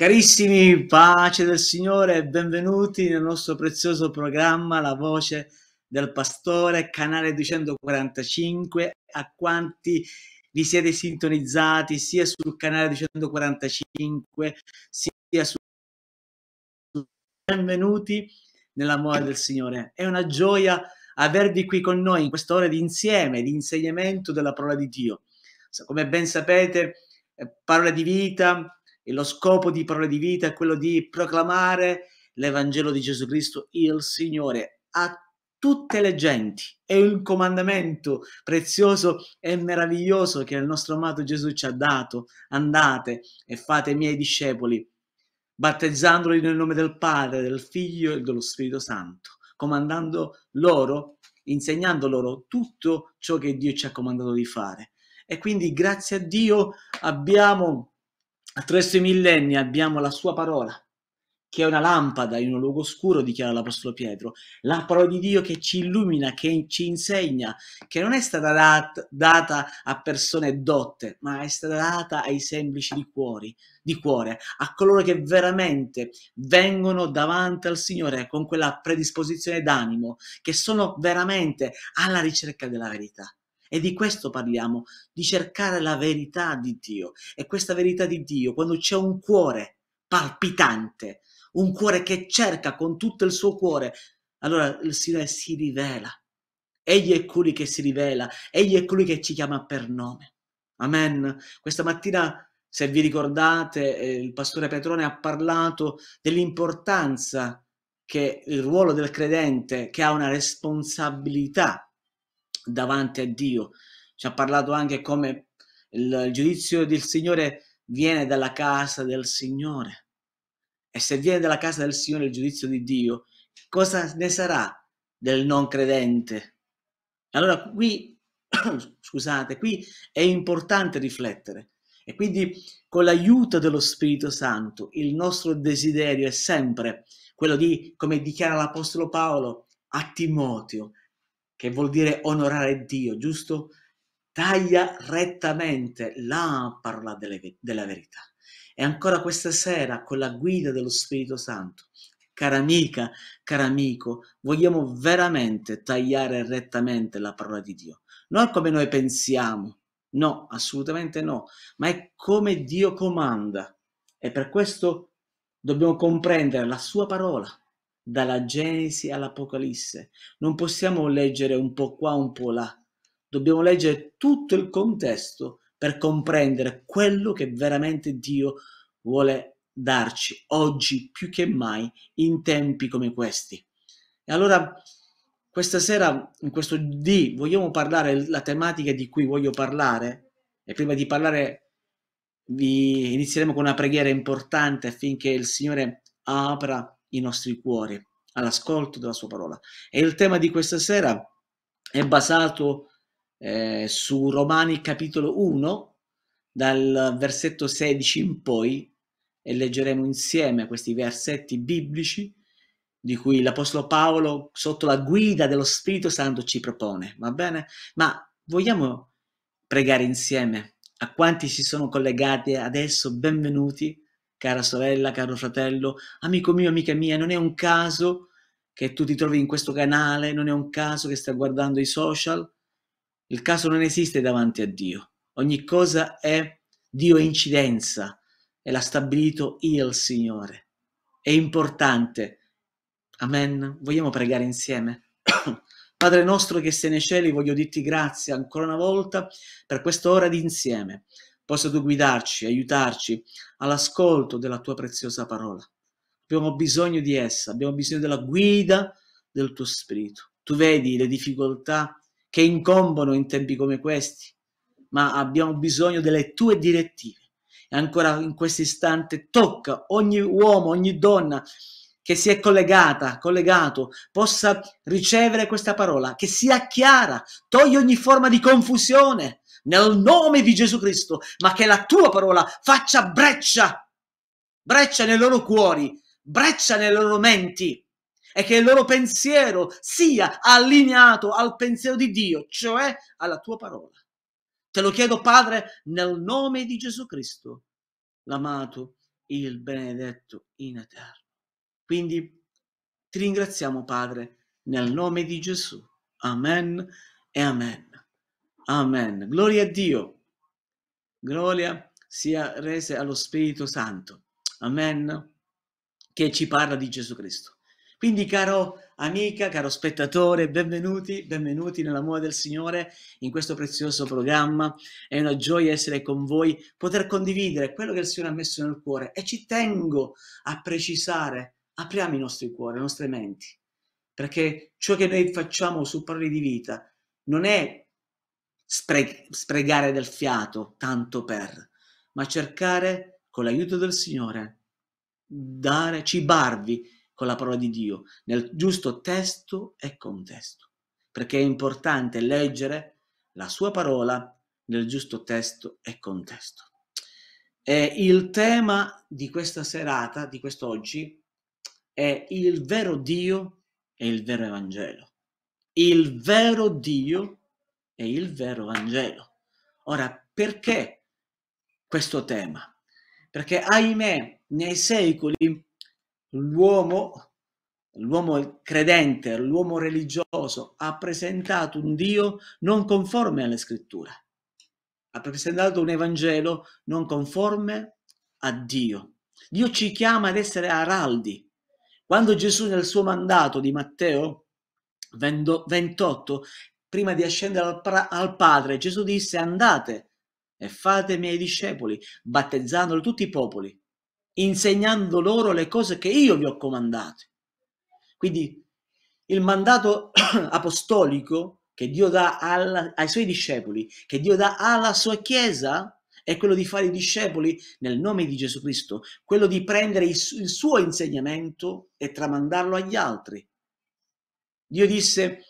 Carissimi, pace del Signore benvenuti nel nostro prezioso programma La voce del pastore, canale 245, a quanti vi siete sintonizzati sia sul canale 245 sia su benvenuti nell'amore del Signore. È una gioia avervi qui con noi in quest'ora di insieme, di insegnamento della parola di Dio. Come ben sapete, eh, parola di vita, e lo scopo di Parole di Vita è quello di proclamare l'Evangelo di Gesù Cristo, il Signore, a tutte le genti. È un comandamento prezioso e meraviglioso che il nostro amato Gesù ci ha dato. Andate e fate miei discepoli, battezzandoli nel nome del Padre, del Figlio e dello Spirito Santo, comandando loro, insegnando loro tutto ciò che Dio ci ha comandato di fare. E quindi grazie a Dio abbiamo Attraverso i millenni abbiamo la sua parola, che è una lampada in un luogo oscuro, dichiara l'Apostolo Pietro, la parola di Dio che ci illumina, che ci insegna, che non è stata dat- data a persone dotte, ma è stata data ai semplici di, cuori, di cuore, a coloro che veramente vengono davanti al Signore con quella predisposizione d'animo, che sono veramente alla ricerca della verità. E di questo parliamo, di cercare la verità di Dio. E questa verità di Dio, quando c'è un cuore palpitante, un cuore che cerca con tutto il suo cuore, allora il Signore si rivela. Egli è colui che si rivela, egli è colui che ci chiama per nome. Amen. Questa mattina se vi ricordate, eh, il pastore Petrone ha parlato dell'importanza che il ruolo del credente, che ha una responsabilità davanti a Dio. Ci ha parlato anche come il, giudizio del Signore viene dalla casa del Signore. E se viene dalla casa del Signore il giudizio di Dio, cosa ne sarà del non credente? Allora qui, scusate, qui è importante riflettere. E quindi con l'aiuto dello Spirito Santo il nostro desiderio è sempre quello di, come dichiara l'Apostolo Paolo a Timoteo, che vuol dire onorare Dio, giusto? Taglia rettamente la parola delle, della verità. E ancora questa sera, con la guida dello Spirito Santo, cara amica, caro amico, vogliamo veramente tagliare rettamente la parola di Dio. Non come noi pensiamo, no, assolutamente no, ma è come Dio comanda. E per questo dobbiamo comprendere la sua parola dalla Genesi all'Apocalisse. Non possiamo leggere un po' qua, un po' là. Dobbiamo leggere tutto il contesto per comprendere quello che veramente Dio vuole darci oggi più che mai in tempi come questi. E allora questa sera, in questo D, vogliamo parlare la tematica di cui voglio parlare e prima di parlare vi inizieremo con una preghiera importante affinché il Signore apra i nostri cuori all'ascolto della sua parola. E il tema di questa sera è basato eh, su Romani capitolo 1, dal versetto 16 in poi, e leggeremo insieme questi versetti biblici di cui l'Apostolo Paolo, sotto la guida dello Spirito Santo, ci propone, va bene? Ma vogliamo pregare insieme a quanti si sono collegati adesso, benvenuti cara sorella, caro fratello, amico mio, amica mia, non è un caso che tu ti trovi in questo canale, non è un caso che stai guardando i social. Il caso non esiste davanti a Dio. Ogni cosa è Dio è incidenza e l'ha stabilito io il Signore. È importante. Amen. Vogliamo pregare insieme? Padre nostro che sei nei cieli, voglio dirti grazie ancora una volta per questa ora d'insieme possa tu guidarci, aiutarci all'ascolto della tua preziosa parola. Abbiamo bisogno di essa, abbiamo bisogno della guida del tuo spirito. Tu vedi le difficoltà che incombono in tempi come questi, ma abbiamo bisogno delle tue direttive. E ancora in questo istante tocca ogni uomo, ogni donna che si è collegata, collegato, possa ricevere questa parola, che sia chiara, togli ogni forma di confusione, nel nome di Gesù Cristo, ma che la tua parola faccia breccia, breccia nei loro cuori, breccia nelle loro menti e che il loro pensiero sia allineato al pensiero di Dio, cioè alla tua parola. Te lo chiedo, Padre, nel nome di Gesù Cristo, l'amato, il benedetto in eterno. Quindi ti ringraziamo, Padre, nel nome di Gesù. Amen e amen. Amen. Gloria a Dio. Gloria sia rese allo Spirito Santo. Amen. Che ci parla di Gesù Cristo. Quindi, caro amica, caro spettatore, benvenuti, benvenuti nell'amore del Signore in questo prezioso programma. È una gioia essere con voi, poter condividere quello che il Signore ha messo nel cuore. E ci tengo a precisare, apriamo i nostri cuori, le nostre menti, perché ciò che noi facciamo su parole di vita non è spre- sprecare del fiato, tanto per, ma cercare con l'aiuto del Signore, dare, cibarvi con la parola di Dio, nel giusto testo e contesto, perché è importante leggere la sua parola nel giusto testo e contesto. E il tema di questa serata, di quest'oggi, è il vero Dio e il vero Evangelo. Il vero Dio è il vero Vangelo. Ora, perché questo tema? Perché, ahimè, nei secoli l'uomo, l'uomo credente, l'uomo religioso, ha presentato un Dio non conforme alle scritture, ha presentato un Evangelo non conforme a Dio. Dio ci chiama ad essere araldi. Quando Gesù nel suo mandato di Matteo 28 prima di ascendere al, pra- al Padre, Gesù disse andate e fate miei discepoli, battezzandoli tutti i popoli, insegnando loro le cose che io vi ho comandato. Quindi il mandato apostolico che Dio dà alla, ai suoi discepoli, che Dio dà alla sua Chiesa, è quello di fare i discepoli nel nome di Gesù Cristo, quello di prendere il, il suo insegnamento e tramandarlo agli altri. Dio disse,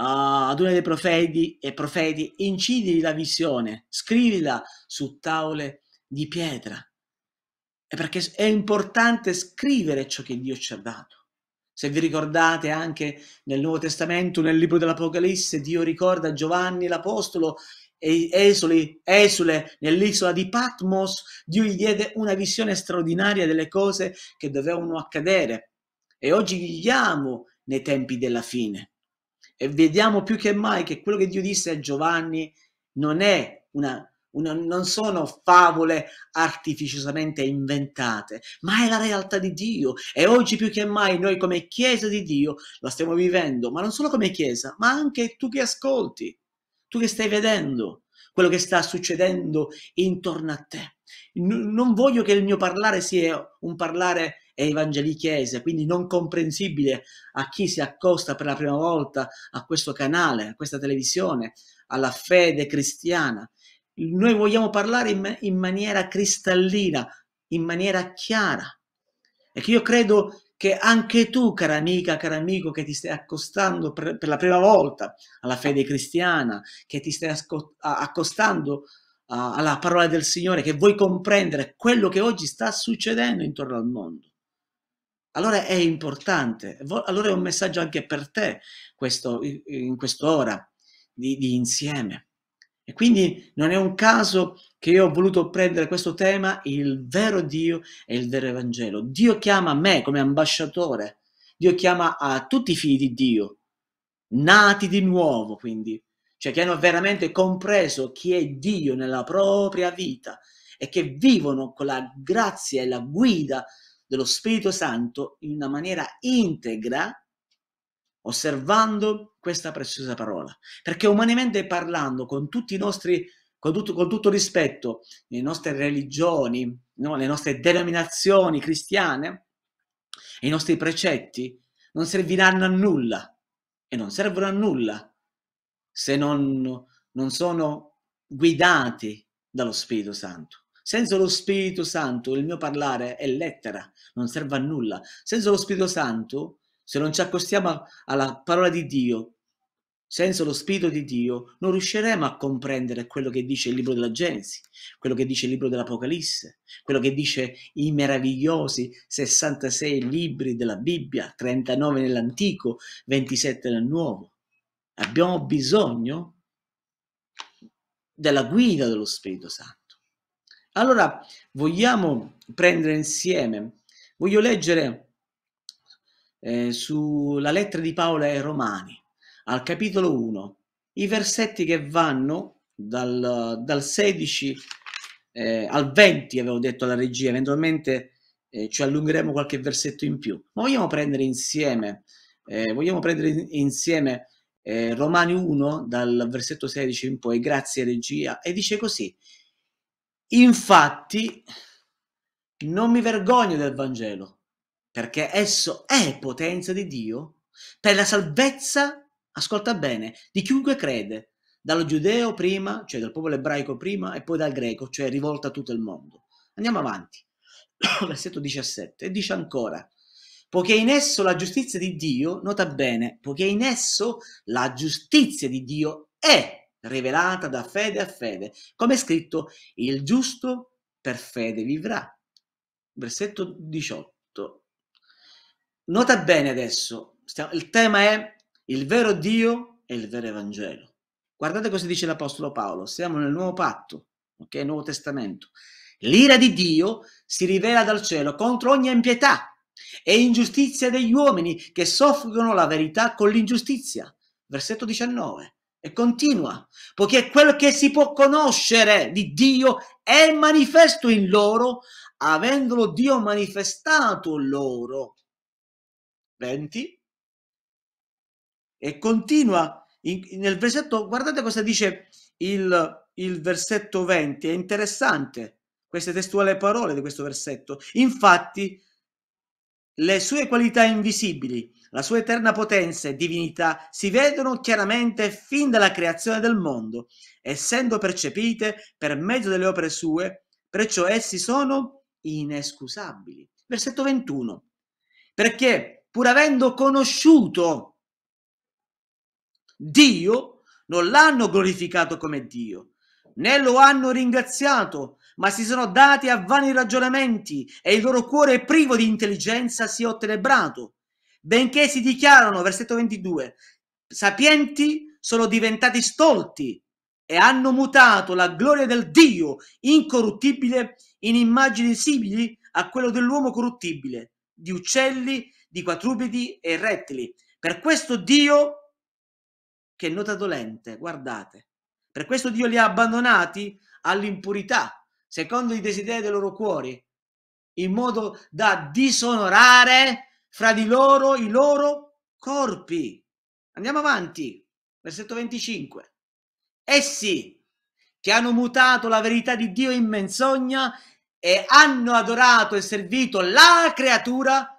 ad uno dei profeti e profeti, incidili la visione, scrivila su tavole di pietra. È perché è importante scrivere ciò che Dio ci ha dato. Se vi ricordate anche nel Nuovo Testamento, nel libro dell'Apocalisse, Dio ricorda Giovanni l'Apostolo e esule, esule nell'isola di Patmos, Dio gli diede una visione straordinaria delle cose che dovevano accadere. E oggi viviamo nei tempi della fine e vediamo più che mai che quello che Dio disse a Giovanni non è una, una, non sono favole artificiosamente inventate, ma è la realtà di Dio. E oggi più che mai noi come Chiesa di Dio la stiamo vivendo, ma non solo come Chiesa, ma anche tu che ascolti, tu che stai vedendo quello che sta succedendo intorno a te. N- non voglio che il mio parlare sia un parlare e evangelichese, quindi non comprensibile a chi si accosta per la prima volta a questo canale, a questa televisione, alla fede cristiana. Noi vogliamo parlare in, in maniera cristallina, in maniera chiara. E che io credo che anche tu, cara amica, caro amico, che ti stai accostando per, per, la prima volta alla fede cristiana, che ti stai accostando alla parola del Signore, che vuoi comprendere quello che oggi sta succedendo intorno al mondo. Allora è importante, allora è un messaggio anche per te questo, in quest'ora di, di insieme. E quindi non è un caso che io ho voluto prendere questo tema, il vero Dio e il vero Evangelo. Dio chiama me come ambasciatore, Dio chiama a tutti i figli di Dio, nati di nuovo quindi, cioè che hanno veramente compreso chi è Dio nella propria vita e che vivono con la grazia e la guida dello Spirito Santo in una maniera integra, osservando questa preziosa parola. Perché umanamente parlando, con tutti i nostri, con tutto, con tutto rispetto, le nostre religioni, no? le nostre denominazioni cristiane, i nostri precetti, non serviranno a nulla e non servono a nulla se non, non sono guidati dallo Spirito Santo. Senza lo Spirito Santo il mio parlare è lettera, non serve a nulla. Senza lo Spirito Santo, se non ci accostiamo alla parola di Dio, senza lo Spirito di Dio, non riusciremo a comprendere quello che dice il libro della Genesi, quello che dice il libro dell'Apocalisse, quello che dice i meravigliosi 66 libri della Bibbia, 39 nell'Antico, 27 nel Nuovo. Abbiamo bisogno della guida dello Spirito Santo. Allora vogliamo prendere insieme, voglio leggere eh, sulla lettera di Paolo ai Romani, al capitolo 1, i versetti che vanno dal, dal 16 eh, al 20, avevo detto alla regia, eventualmente eh, ci allungheremo qualche versetto in più, ma vogliamo prendere insieme, eh, vogliamo prendere insieme eh, Romani 1 dal versetto 16 in poi, grazie regia, e dice così, Infatti non mi vergogno del Vangelo, perché esso è potenza di Dio per la salvezza, ascolta bene, di chiunque crede, dallo giudeo prima, cioè dal popolo ebraico prima, e poi dal greco, cioè rivolta a tutto il mondo. Andiamo avanti. Versetto 17. E dice ancora, poiché in esso la giustizia di Dio, nota bene, poiché in esso la giustizia di Dio è rivelata da fede a fede, come è scritto, il giusto per fede vivrà. Versetto 18. Nota bene adesso, il tema è il vero Dio e il vero Evangelo. Guardate cosa dice l'Apostolo Paolo, siamo nel nuovo patto, ok? Nuovo Testamento. L'ira di Dio si rivela dal cielo contro ogni impietà e ingiustizia degli uomini che soffrono la verità con l'ingiustizia. Versetto 19 e continua, poiché quel che si può conoscere di Dio è manifesto in loro, avendolo Dio manifestato loro. 20. E continua in, nel versetto, guardate cosa dice il, il versetto 20, è interessante queste testuali parole di questo versetto. Infatti, le sue qualità invisibili, la sua eterna potenza e divinità si vedono chiaramente fin dalla creazione del mondo, essendo percepite per mezzo delle opere sue, perciò essi sono inescusabili. Versetto 21. Perché pur avendo conosciuto Dio, non l'hanno glorificato come Dio, né lo hanno ringraziato, ma si sono dati a vani ragionamenti e il loro cuore privo di intelligenza si è ottenebrato. Benché si dichiarano, versetto 22, sapienti, sono diventati stolti e hanno mutato la gloria del Dio incorruttibile in immagini simili a quello dell'uomo corruttibile, di uccelli, di quadrupedi e rettili. Per questo Dio, che nota dolente, guardate, per questo Dio li ha abbandonati all'impurità secondo i desideri dei loro cuori, in modo da disonorare fra di loro i loro corpi. Andiamo avanti, versetto 25. Essi che hanno mutato la verità di Dio in menzogna e hanno adorato e servito la creatura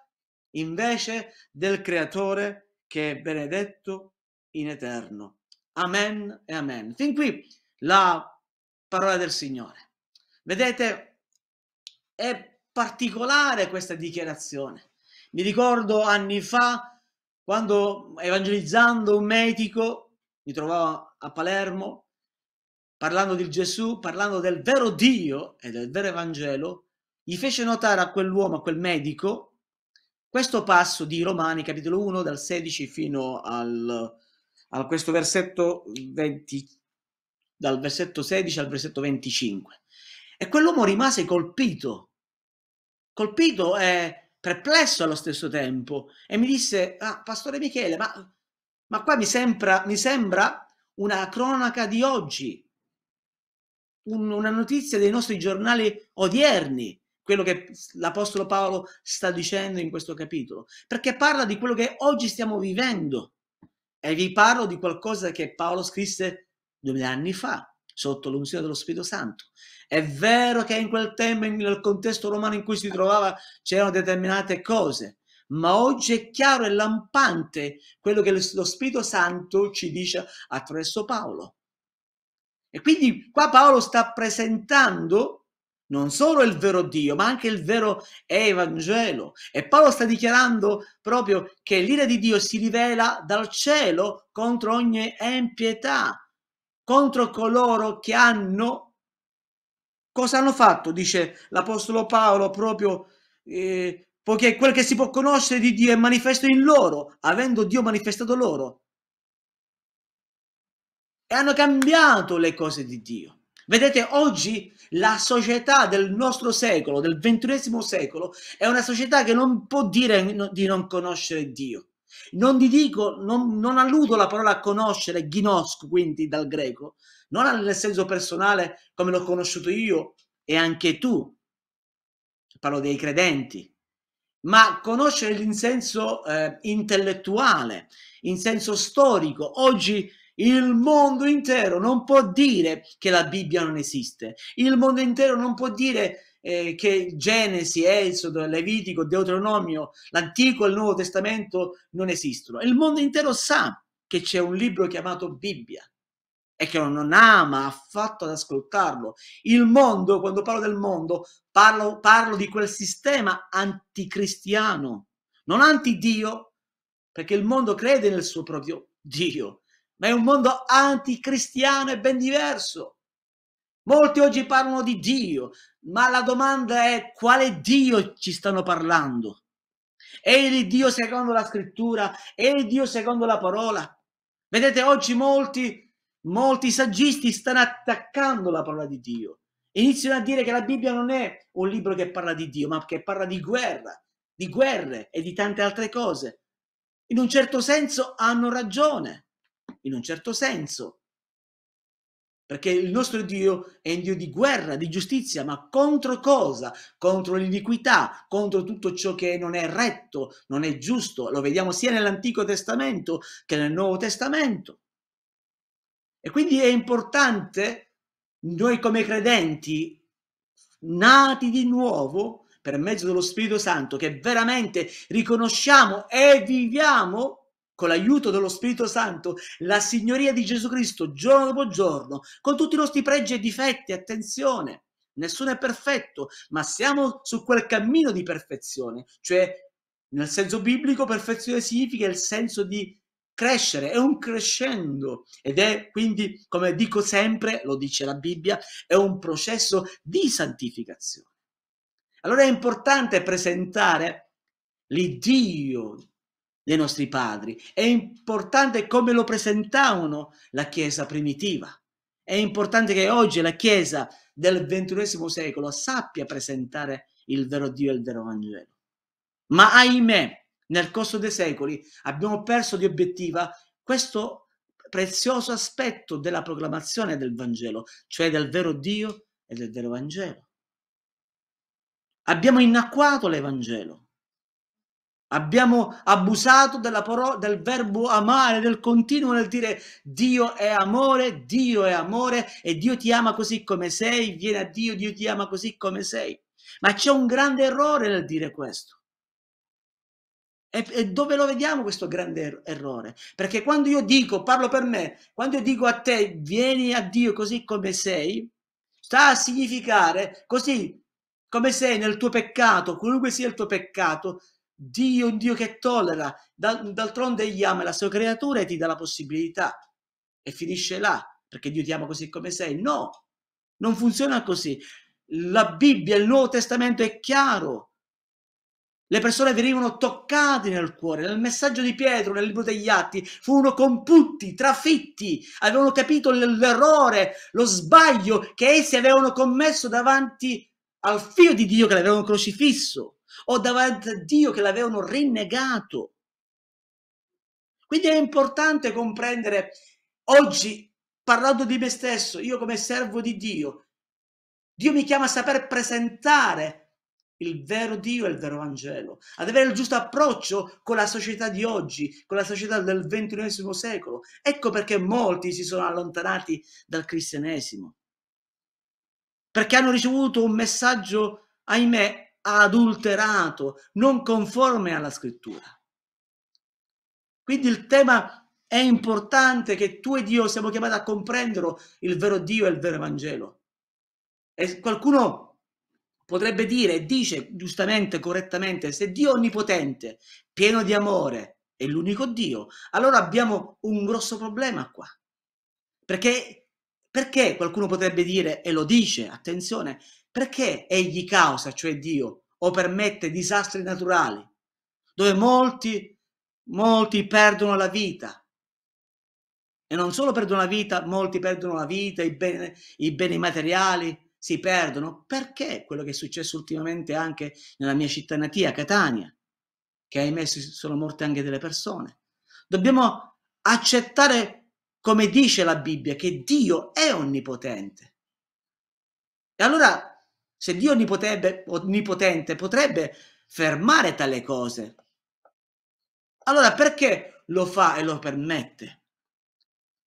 invece del creatore che è benedetto in eterno. Amen e amen. Fin qui la parola del Signore. Vedete, è particolare questa dichiarazione. Mi ricordo anni fa, quando evangelizzando un medico, mi trovavo a Palermo, parlando di Gesù, parlando del vero Dio e del vero Evangelo, gli fece notare a quell'uomo, a quel medico, questo passo di Romani, capitolo 1, dal 16 fino al, a questo versetto 20, dal versetto 16 al versetto 25. E quell'uomo rimase colpito, colpito e perplesso allo stesso tempo. E mi disse, ah, Pastore Michele, ma, ma qua mi sembra, mi sembra una cronaca di oggi, un, una notizia dei nostri giornali odierni quello che l'Apostolo Paolo sta dicendo in questo capitolo, perché parla di quello che oggi stiamo vivendo e vi parlo di qualcosa che Paolo scrisse duemila anni fa sotto l'unzione dello Spirito Santo. È vero che in quel tempo, nel contesto romano in cui si trovava, c'erano determinate cose, ma oggi è chiaro e lampante quello che lo Spirito Santo ci dice attraverso Paolo. E quindi qua Paolo sta presentando non solo il vero Dio, ma anche il vero Evangelo. E Paolo sta dichiarando proprio che l'ira di Dio si rivela dal cielo contro ogni empietà contro coloro che hanno, cosa hanno fatto, dice l'Apostolo Paolo proprio, eh, poiché quel che si può conoscere di Dio è manifesto in loro, avendo Dio manifestato loro. E hanno cambiato le cose di Dio. Vedete, oggi la società del nostro secolo, del ventunesimo secolo, è una società che non può dire di non conoscere Dio. Non ti dico, non, non alludo la parola conoscere, ghinosco quindi dal greco, non nel senso personale come l'ho conosciuto io e anche tu, parlo dei credenti, ma conoscere in senso eh, intellettuale, in senso storico. Oggi il mondo intero non può dire che la Bibbia non esiste, il mondo intero non può dire eh, che Genesi, Esodo, Levitico, Deuteronomio, l'Antico e il Nuovo Testamento non esistono. Il mondo intero sa che c'è un libro chiamato Bibbia e che non ama affatto ad ascoltarlo. Il mondo, quando parlo del mondo, parlo, parlo di quel sistema anticristiano, non antidio, perché il mondo crede nel suo proprio Dio, ma è un mondo anticristiano e ben diverso. Molti oggi parlano di Dio, ma la domanda è quale Dio ci stanno parlando? È il Dio secondo la scrittura? È il Dio secondo la parola? Vedete, oggi molti, molti saggisti stanno attaccando la parola di Dio. Iniziano a dire che la Bibbia non è un libro che parla di Dio, ma che parla di guerra, di guerre e di tante altre cose. In un certo senso hanno ragione, in un certo senso perché il nostro Dio è un Dio di guerra, di giustizia, ma contro cosa? Contro l'iniquità, contro tutto ciò che non è retto, non è giusto. Lo vediamo sia nell'Antico Testamento che nel Nuovo Testamento. E quindi è importante noi come credenti, nati di nuovo per mezzo dello Spirito Santo, che veramente riconosciamo e viviamo con l'aiuto dello Spirito Santo, la signoria di Gesù Cristo giorno dopo giorno, con tutti i nostri pregi e difetti, attenzione, nessuno è perfetto, ma siamo su quel cammino di perfezione, cioè nel senso biblico perfezione significa il senso di crescere, è un crescendo ed è quindi, come dico sempre, lo dice la Bibbia, è un processo di santificazione. Allora è importante presentare l'Iddio dei nostri padri, è importante come lo presentavano la Chiesa primitiva. È importante che oggi la Chiesa del XXI secolo sappia presentare il vero Dio e il vero Vangelo. Ma ahimè, nel corso dei secoli abbiamo perso di obiettiva questo prezioso aspetto della proclamazione del Vangelo, cioè del vero Dio e del vero Vangelo. Abbiamo inacquato l'Evangelo. Abbiamo abusato della paro- del verbo amare, del continuo nel dire Dio è amore, Dio è amore e Dio ti ama così come sei, viene a Dio, Dio ti ama così come sei. Ma c'è un grande errore nel dire questo. E, e dove lo vediamo questo grande er- errore? Perché quando io dico, parlo per me, quando io dico a te vieni a Dio così come sei, sta a significare così come sei nel tuo peccato, qualunque sia il tuo peccato, Dio, un Dio che tollera, d'altronde egli ama la sua creatura e ti dà la possibilità e finisce là, perché Dio ti ama così come sei. No, non funziona così. La Bibbia, il Nuovo Testamento è chiaro. Le persone venivano toccate nel cuore. Nel messaggio di Pietro, nel libro degli Atti, furono computti, trafitti, avevano capito l'errore, lo sbaglio che essi avevano commesso davanti al figlio di Dio che l'avevano crocifisso o davanti a Dio che l'avevano rinnegato. Quindi è importante comprendere oggi, parlando di me stesso, io come servo di Dio, Dio mi chiama a saper presentare il vero Dio e il vero Vangelo, ad avere il giusto approccio con la società di oggi, con la società del XXI secolo. Ecco perché molti si sono allontanati dal cristianesimo, perché hanno ricevuto un messaggio, ahimè, adulterato, non conforme alla scrittura. Quindi il tema è importante che tu ed io siamo chiamati a comprendere il vero Dio e il vero Vangelo. E qualcuno potrebbe dire, dice giustamente, correttamente, se Dio è onnipotente, pieno di amore, è l'unico Dio, allora abbiamo un grosso problema qua. Perché, perché qualcuno potrebbe dire, e lo dice, attenzione, perché egli causa, cioè Dio, o permette disastri naturali, dove molti, molti perdono la vita. E non solo perdono la vita, molti perdono la vita, i beni, i beni materiali si perdono. Perché quello che è successo ultimamente anche nella mia città natia, Catania, che ahimè sono morte anche delle persone. Dobbiamo accettare, come dice la Bibbia, che Dio è onnipotente. E allora se Dio onnipotente, onnipotente potrebbe fermare tale cose, allora perché lo fa e lo permette?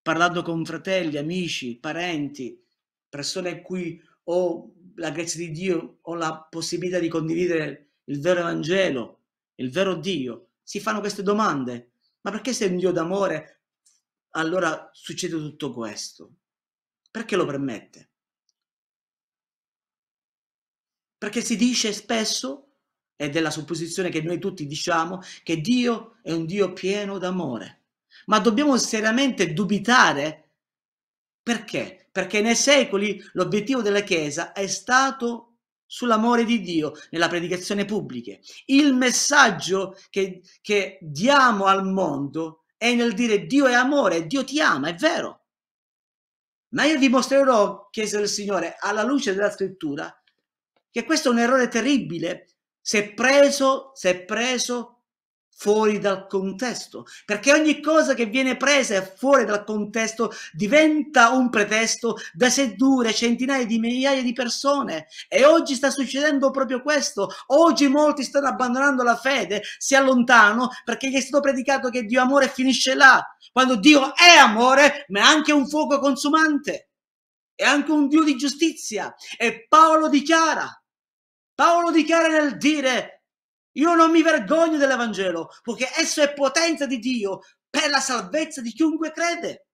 Parlando con fratelli, amici, parenti, persone a cui ho la grazia di Dio, ho la possibilità di condividere il vero Evangelo, il vero Dio, si fanno queste domande. Ma perché se è un Dio d'amore allora succede tutto questo? Perché lo permette? Perché si dice spesso, ed è la supposizione che noi tutti diciamo, che Dio è un Dio pieno d'amore. Ma dobbiamo seriamente dubitare perché? Perché nei secoli l'obiettivo della Chiesa è stato sull'amore di Dio nella predicazione pubblica. Il messaggio che, che diamo al mondo è nel dire Dio è amore, Dio ti ama, è vero. Ma io vi mostrerò, Chiesa del Signore, alla luce della scrittura, che questo è un errore terribile se preso, se preso fuori dal contesto, perché ogni cosa che viene presa fuori dal contesto diventa un pretesto da sedurre centinaia di migliaia di persone e oggi sta succedendo proprio questo, oggi molti stanno abbandonando la fede, si allontano perché gli è stato predicato che Dio amore finisce là, quando Dio è amore ma è anche un fuoco consumante, è anche un Dio di giustizia e Paolo dichiara Paolo dichiara nel dire, io non mi vergogno dell'Evangelo, perché esso è potenza di Dio per la salvezza di chiunque crede.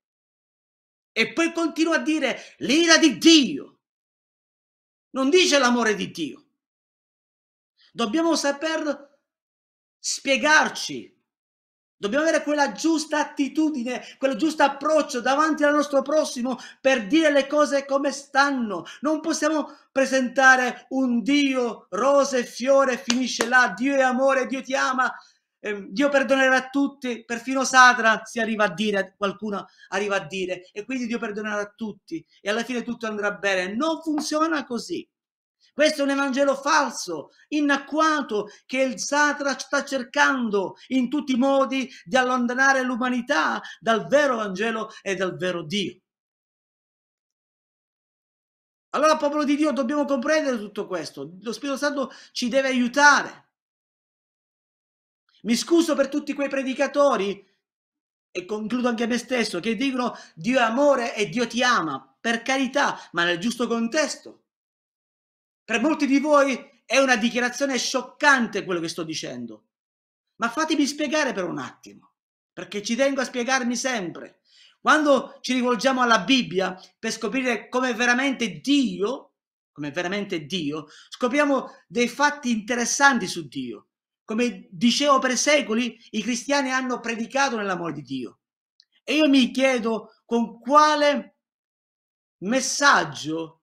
E poi continua a dire l'ira di Dio. Non dice l'amore di Dio. Dobbiamo saper spiegarci Dobbiamo avere quella giusta attitudine, quel giusto approccio davanti al nostro prossimo per dire le cose come stanno. Non possiamo presentare un Dio, rose e fiore, finisce là, Dio è amore, Dio ti ama, eh, Dio perdonerà a tutti, perfino Satra si arriva a dire, qualcuno arriva a dire, e quindi Dio perdonerà a tutti e alla fine tutto andrà bene. Non funziona così. Questo è un Evangelo falso, innacquato, che il Satana sta cercando in tutti i modi di allontanare l'umanità dal vero Vangelo e dal vero Dio. Allora, popolo di Dio, dobbiamo comprendere tutto questo. Lo Spirito Santo ci deve aiutare. Mi scuso per tutti quei predicatori, e concludo anche a me stesso, che dicono Dio è amore e Dio ti ama, per carità, ma nel giusto contesto. Per molti di voi è una dichiarazione scioccante quello che sto dicendo, ma fatemi spiegare per un attimo, perché ci tengo a spiegarmi sempre. Quando ci rivolgiamo alla Bibbia per scoprire come veramente Dio, come veramente Dio, scopriamo dei fatti interessanti su Dio. Come dicevo per secoli, i cristiani hanno predicato nell'amore di Dio. E io mi chiedo con quale messaggio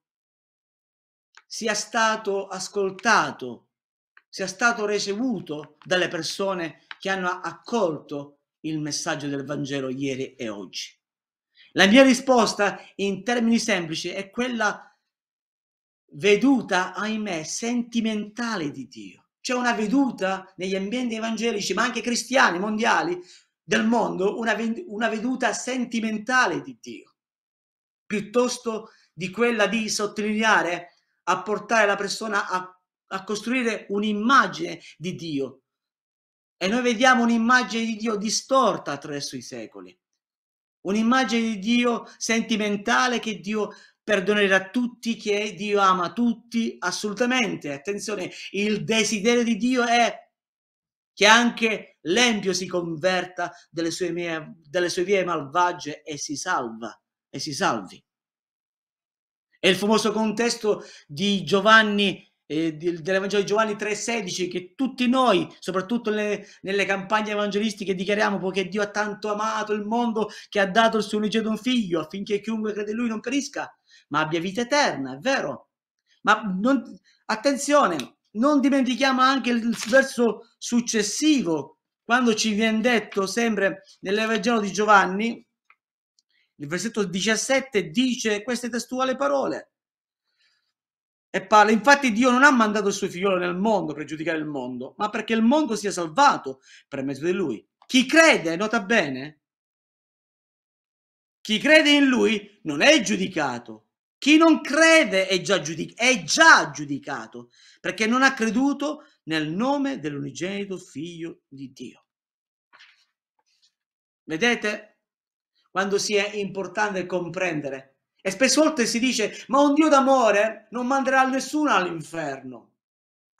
sia stato ascoltato, sia stato ricevuto dalle persone che hanno accolto il messaggio del Vangelo ieri e oggi. La mia risposta in termini semplici è quella veduta, ahimè, sentimentale di Dio. C'è una veduta negli ambienti evangelici, ma anche cristiani, mondiali, del mondo, una, una veduta sentimentale di Dio, piuttosto di quella di sottolineare a portare la persona a, a costruire un'immagine di Dio. E noi vediamo un'immagine di Dio distorta attraverso i secoli, un'immagine di Dio sentimentale che Dio perdonerà a tutti, che Dio ama tutti, assolutamente. Attenzione, il desiderio di Dio è che anche l'empio si converta dalle sue, mie, delle sue vie malvagie e si salva, e si salvi. È il famoso contesto di Giovanni eh, dell'Evangelo di Giovanni 3,16 che tutti noi, soprattutto le, nelle campagne evangelistiche, dichiariamo poiché Dio ha tanto amato il mondo che ha dato il suo un figlio affinché chiunque crede in lui non perisca, ma abbia vita eterna, è vero. Ma non, attenzione, non dimentichiamo anche il verso successivo, quando ci viene detto sempre nell'Evangelo di Giovanni, il versetto 17 dice queste testuali parole. E parla, infatti Dio non ha mandato il suo figliolo nel mondo per giudicare il mondo, ma perché il mondo sia salvato per mezzo di lui. Chi crede, nota bene, chi crede in lui non è giudicato. Chi non crede è già, giudic- è già giudicato, perché non ha creduto nel nome dell'unigenito figlio di Dio. Vedete? quando sia importante comprendere. E spesso volte si dice, ma un Dio d'amore non manderà nessuno all'inferno.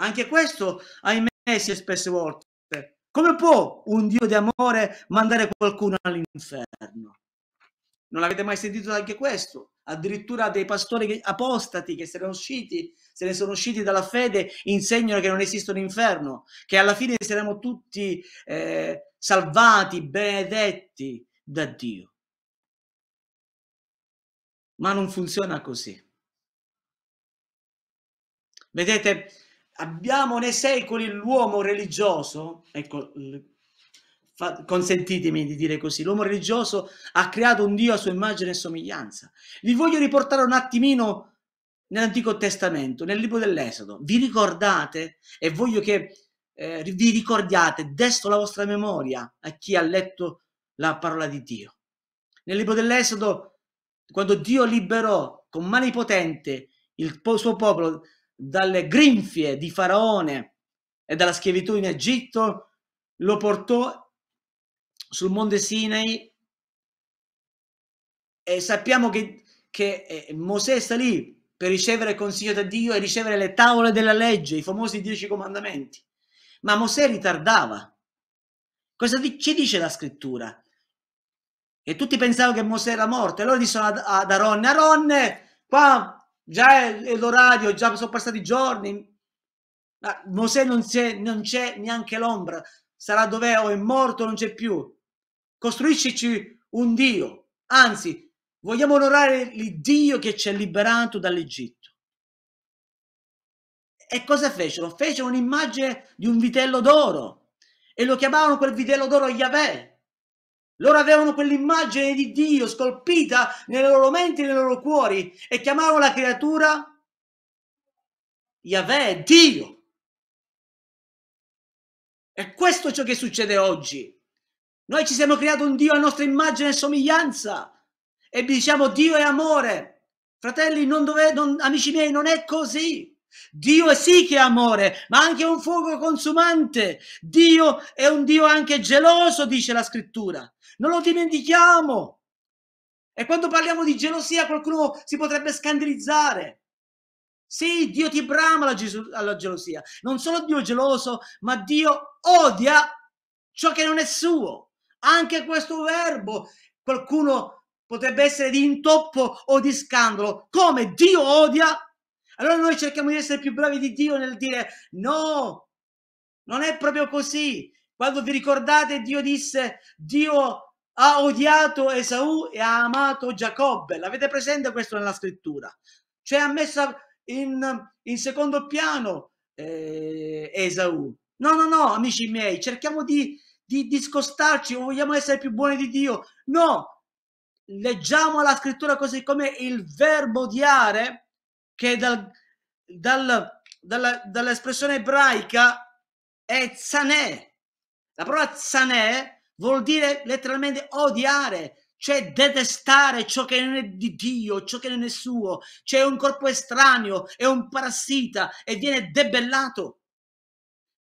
Anche questo, ahimè, si è spesse volte. Come può un Dio d'amore mandare qualcuno all'inferno? Non avete mai sentito anche questo? Addirittura dei pastori apostati che se ne, usciti, se ne sono usciti dalla fede insegnano che non esiste un inferno, che alla fine saremo tutti eh, salvati, benedetti da Dio ma non funziona così. Vedete, abbiamo nei secoli l'uomo religioso, ecco, consentitemi di dire così, l'uomo religioso ha creato un Dio a sua immagine e somiglianza. Vi voglio riportare un attimino nell'Antico Testamento, nel libro dell'Esodo. Vi ricordate e voglio che eh, vi ricordiate, desto la vostra memoria a chi ha letto la parola di Dio. Nel libro dell'Esodo quando Dio liberò con mani potenti il suo popolo dalle grinfie di Faraone e dalla schiavitù in Egitto, lo portò sul monte Sinai e sappiamo che, che eh, Mosè sta lì per ricevere il consiglio da Dio e ricevere le tavole della legge, i famosi dieci comandamenti. Ma Mosè ritardava. Cosa ci dice la scrittura? e tutti pensavano che Mosè era morto. E loro dissero ad, ad Aronne, Aronne, qua già è, l'orario, già sono passati giorni, ma Mosè non c'è, non c'è neanche l'ombra, sarà dov'è o è morto non c'è più. Costruiscici un Dio, anzi vogliamo onorare il Dio che ci ha liberato dall'Egitto. E cosa fecero? Fecero un'immagine di un vitello d'oro e lo chiamavano quel vitello d'oro Yahweh loro avevano quell'immagine di Dio scolpita nelle loro menti e nei loro cuori e chiamavano la creatura Yahweh, Dio. E questo è ciò che succede oggi. Noi ci siamo creati un Dio a nostra immagine e somiglianza e diciamo Dio è amore. Fratelli, non dove, non, amici miei, non è così. Dio è sì che è amore, ma anche un fuoco consumante. Dio è un Dio anche geloso, dice la scrittura. Non lo dimentichiamo. E quando parliamo di gelosia qualcuno si potrebbe scandalizzare. Sì, Dio ti brama alla, alla gelosia. Non solo Dio è geloso, ma Dio odia ciò che non è suo. Anche questo verbo qualcuno potrebbe essere di intoppo o di scandalo. Come Dio odia allora noi cerchiamo di essere più bravi di Dio nel dire no, non è proprio così. Quando vi ricordate, Dio disse, Dio ha odiato Esaù e ha amato Giacobbe. L'avete presente questo nella scrittura? Cioè ha messo in, in secondo piano eh, Esaù. No, no, no, amici miei, cerchiamo di, di discostarci, vogliamo essere più buoni di Dio. No, leggiamo la scrittura così come il verbo odiare che dal, dal, dalla, dall'espressione ebraica è zanè. La parola zanè vuol dire letteralmente odiare, cioè detestare ciò che non è di Dio, ciò che non è suo, cioè un corpo estraneo, è un parassita e viene debellato.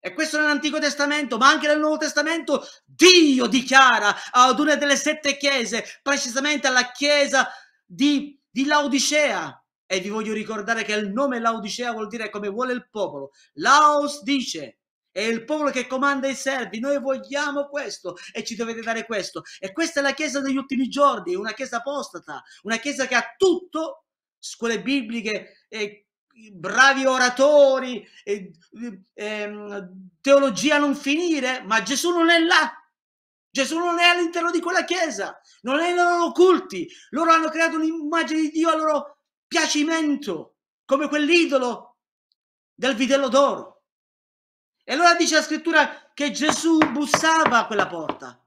E questo nell'Antico Testamento, ma anche nel Nuovo Testamento, Dio dichiara ad una delle sette chiese, precisamente alla chiesa di, di Laodicea, e vi voglio ricordare che il nome Laodicea vuol dire come vuole il popolo. Laos dice, è il popolo che comanda i servi, noi vogliamo questo e ci dovete dare questo. E questa è la chiesa degli ultimi giorni, una chiesa apostata, una chiesa che ha tutto, scuole bibliche, eh, bravi oratori, eh, eh, teologia non finire, ma Gesù non è là. Gesù non è all'interno di quella chiesa, non è nei loro culti. Loro hanno creato un'immagine di Dio a loro piacimento, come quell'idolo del vitello d'oro. E allora dice la scrittura che Gesù bussava a quella porta.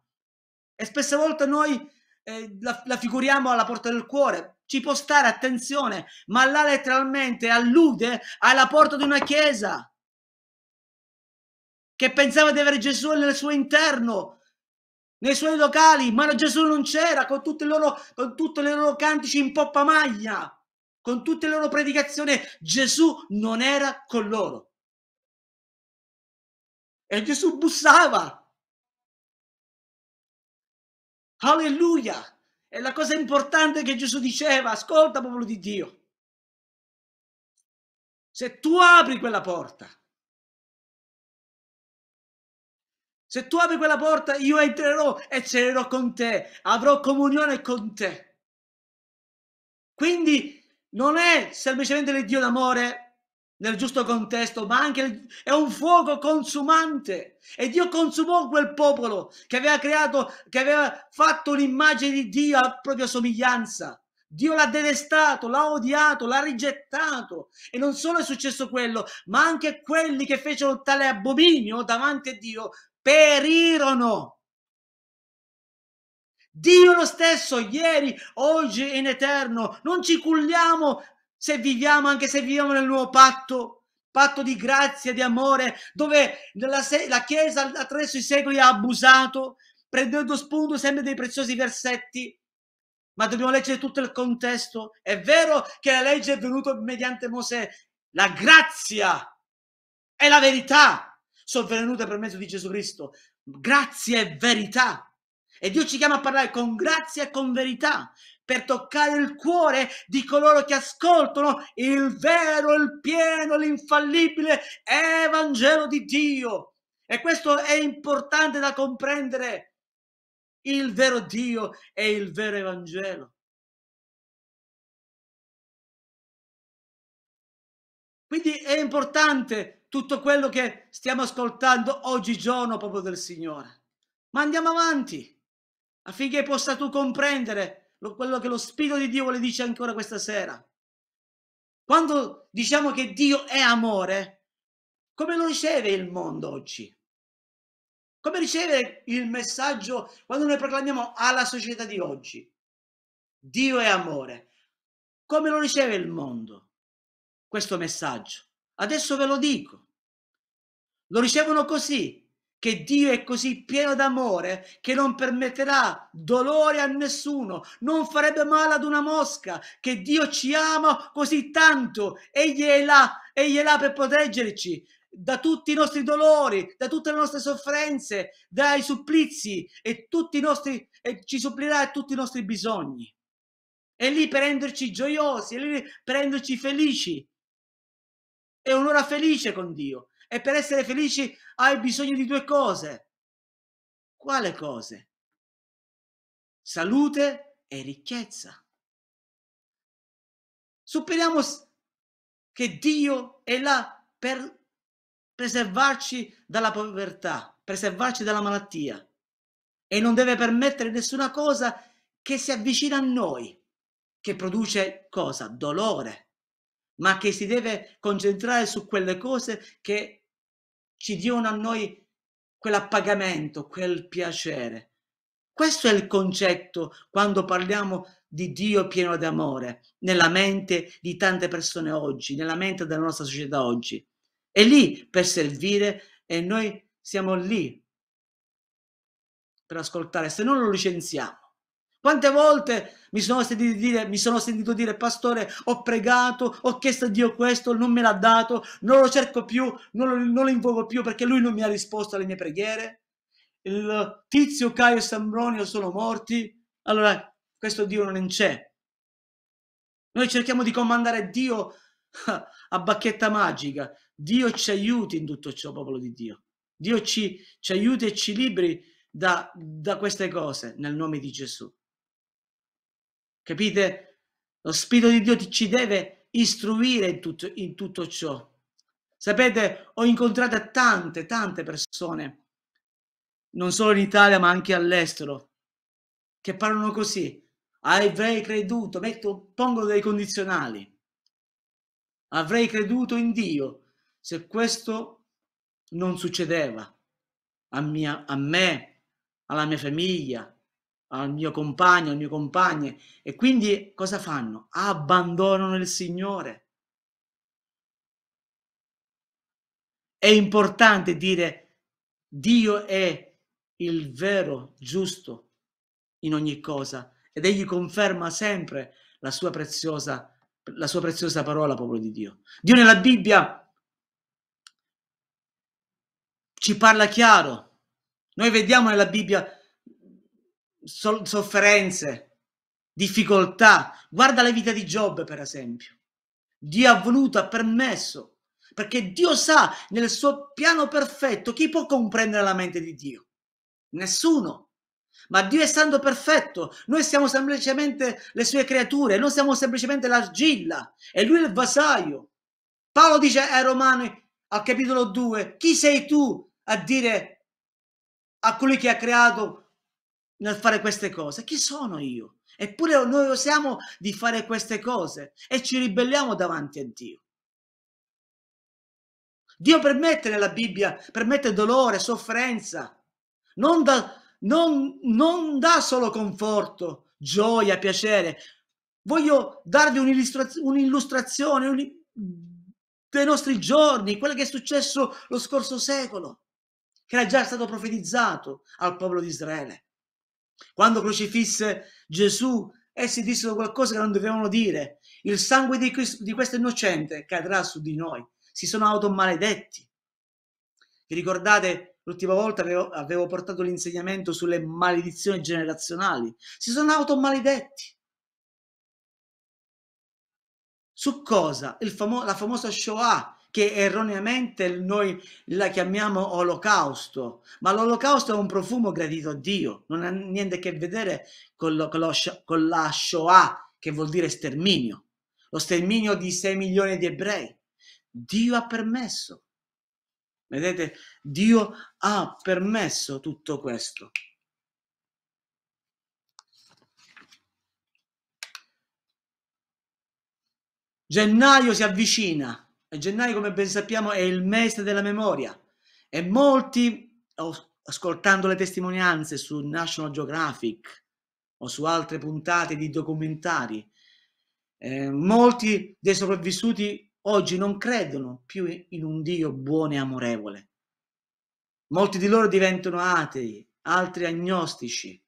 E spesse volte noi eh, la, la figuriamo alla porta del cuore. Ci può stare, attenzione, ma là letteralmente allude alla porta di una chiesa che pensava di avere Gesù nel suo interno, nei suoi locali, ma Gesù non c'era con, con tutti i loro cantici in poppa maglia con tutte le loro predicazioni, Gesù non era con loro. E Gesù bussava. Alleluia! E la cosa importante che Gesù diceva, ascolta popolo di Dio, se tu apri quella porta, se tu apri quella porta, io entrerò e cenerò con te, avrò comunione con te. Quindi non è semplicemente il Dio d'amore nel giusto contesto, ma anche è un fuoco consumante. E Dio consumò quel popolo che aveva creato, che aveva fatto un'immagine di Dio a propria somiglianza. Dio l'ha detestato, l'ha odiato, l'ha rigettato. E non solo è successo quello, ma anche quelli che fecero tale abominio davanti a Dio perirono. Dio lo stesso, ieri, oggi e in eterno. Non ci culliamo se viviamo, anche se viviamo nel nuovo patto, patto di grazia, di amore, dove la, la Chiesa attraverso i secoli ha abusato, prendendo spunto sempre dei preziosi versetti ma dobbiamo leggere tutto il contesto. È vero che la legge è venuta mediante Mosè, la grazia e la verità sono venute per mezzo di Gesù Cristo. Grazia e verità. E Dio ci chiama a parlare con grazia e con verità per toccare il cuore di coloro che ascoltano il vero, il pieno, l'infallibile Evangelo di Dio. E questo è importante da comprendere. Il vero Dio e il vero Evangelo. Quindi è importante tutto quello che stiamo ascoltando oggigiorno proprio del Signore. Ma andiamo avanti affinché possa tu comprendere lo, quello che lo Spirito di Dio vuole dice ancora questa sera. Quando diciamo che Dio è amore, come lo riceve il mondo oggi? Come riceve il messaggio quando noi proclamiamo alla società di oggi? Dio è amore. Come lo riceve il mondo questo messaggio? Adesso ve lo dico. Lo ricevono così, che Dio è così pieno d'amore che non permetterà dolore a nessuno, non farebbe male ad una mosca, che Dio ci ama così tanto, egli è là, egli è là per proteggerci da tutti i nostri dolori, da tutte le nostre sofferenze, dai supplizi e, tutti i nostri, e ci supplirà a tutti i nostri bisogni. È lì per renderci gioiosi, è lì per renderci felici. È un'ora felice con Dio, e per essere felici hai bisogno di due cose. Quale cose? Salute e ricchezza. Supponiamo che Dio è là per preservarci dalla povertà, preservarci dalla malattia e non deve permettere nessuna cosa che si avvicina a noi, che produce cosa? Dolore ma che si deve concentrare su quelle cose che ci diano a noi quell'appagamento, quel piacere. Questo è il concetto quando parliamo di Dio pieno d'amore nella mente di tante persone oggi, nella mente della nostra società oggi. È lì per servire e noi siamo lì per ascoltare, se non lo licenziamo. Quante volte mi sono, sentito dire, mi sono sentito dire, pastore, ho pregato, ho chiesto a Dio questo, non me l'ha dato, non lo cerco più, non lo, non lo invoco più perché lui non mi ha risposto alle mie preghiere. Il tizio, Caio e Sambronio sono morti. Allora, questo Dio non c'è. Noi cerchiamo di comandare Dio a bacchetta magica. Dio ci aiuti in tutto ciò, popolo di Dio. Dio ci, ci aiuti e ci liberi da, da queste cose nel nome di Gesù. Capite? Lo Spirito di Dio ci deve istruire in tutto, in tutto ciò. Sapete, ho incontrato tante, tante persone, non solo in Italia ma anche all'estero, che parlano così. Avrei creduto, metto, pongo dei condizionali. Avrei creduto in Dio se questo non succedeva a, mia, a me, alla mia famiglia, al mio compagno, al mio compagne. E quindi cosa fanno? Abbandonano il Signore. È importante dire Dio è il vero giusto in ogni cosa ed egli conferma sempre la sua preziosa, la sua preziosa parola, popolo di Dio. Dio nella Bibbia ci parla chiaro. Noi vediamo nella Bibbia so- sofferenze, difficoltà. Guarda la vita di Giobbe, per esempio. Dio ha voluto, ha permesso, perché Dio sa nel suo piano perfetto chi può comprendere la mente di Dio. Nessuno. Ma Dio è santo perfetto, noi siamo semplicemente le sue creature, noi siamo semplicemente l'argilla e lui è il vasaio. Paolo dice ai Romani al capitolo 2, chi sei tu a dire a colui che ha creato nel fare queste cose? Chi sono io? Eppure noi osiamo di fare queste cose e ci ribelliamo davanti a Dio. Dio permette nella Bibbia, permette dolore, sofferenza, non da, non, non dà solo conforto, gioia, piacere. Voglio darvi un'illustrazione, un'illustrazione un, dei nostri giorni, quello che è successo lo scorso secolo, che era già stato profetizzato al popolo di Israele. Quando crocifisse Gesù, essi dissero qualcosa che non dovevano dire. Il sangue di questo, di questo innocente cadrà su di noi. Si sono automaledetti. Vi ricordate, l'ultima volta avevo, avevo portato l'insegnamento sulle maledizioni generazionali. Si sono automaledetti. Su cosa? Famo- la famosa Shoah, che erroneamente noi la chiamiamo olocausto, ma l'olocausto è un profumo gradito a Dio, non ha niente a che vedere con, lo, con, lo, con la Shoah, che vuol dire sterminio, lo sterminio di 6 milioni di ebrei. Dio ha permesso. Vedete, Dio ha permesso tutto questo. Gennaio si avvicina, Gennaio, come ben sappiamo, è il mese della memoria e molti, ascoltando le testimonianze su National Geographic o su altre puntate di documentari, eh, molti dei sopravvissuti oggi non credono più in un Dio buono e amorevole. Molti di loro diventano atei, altri agnostici,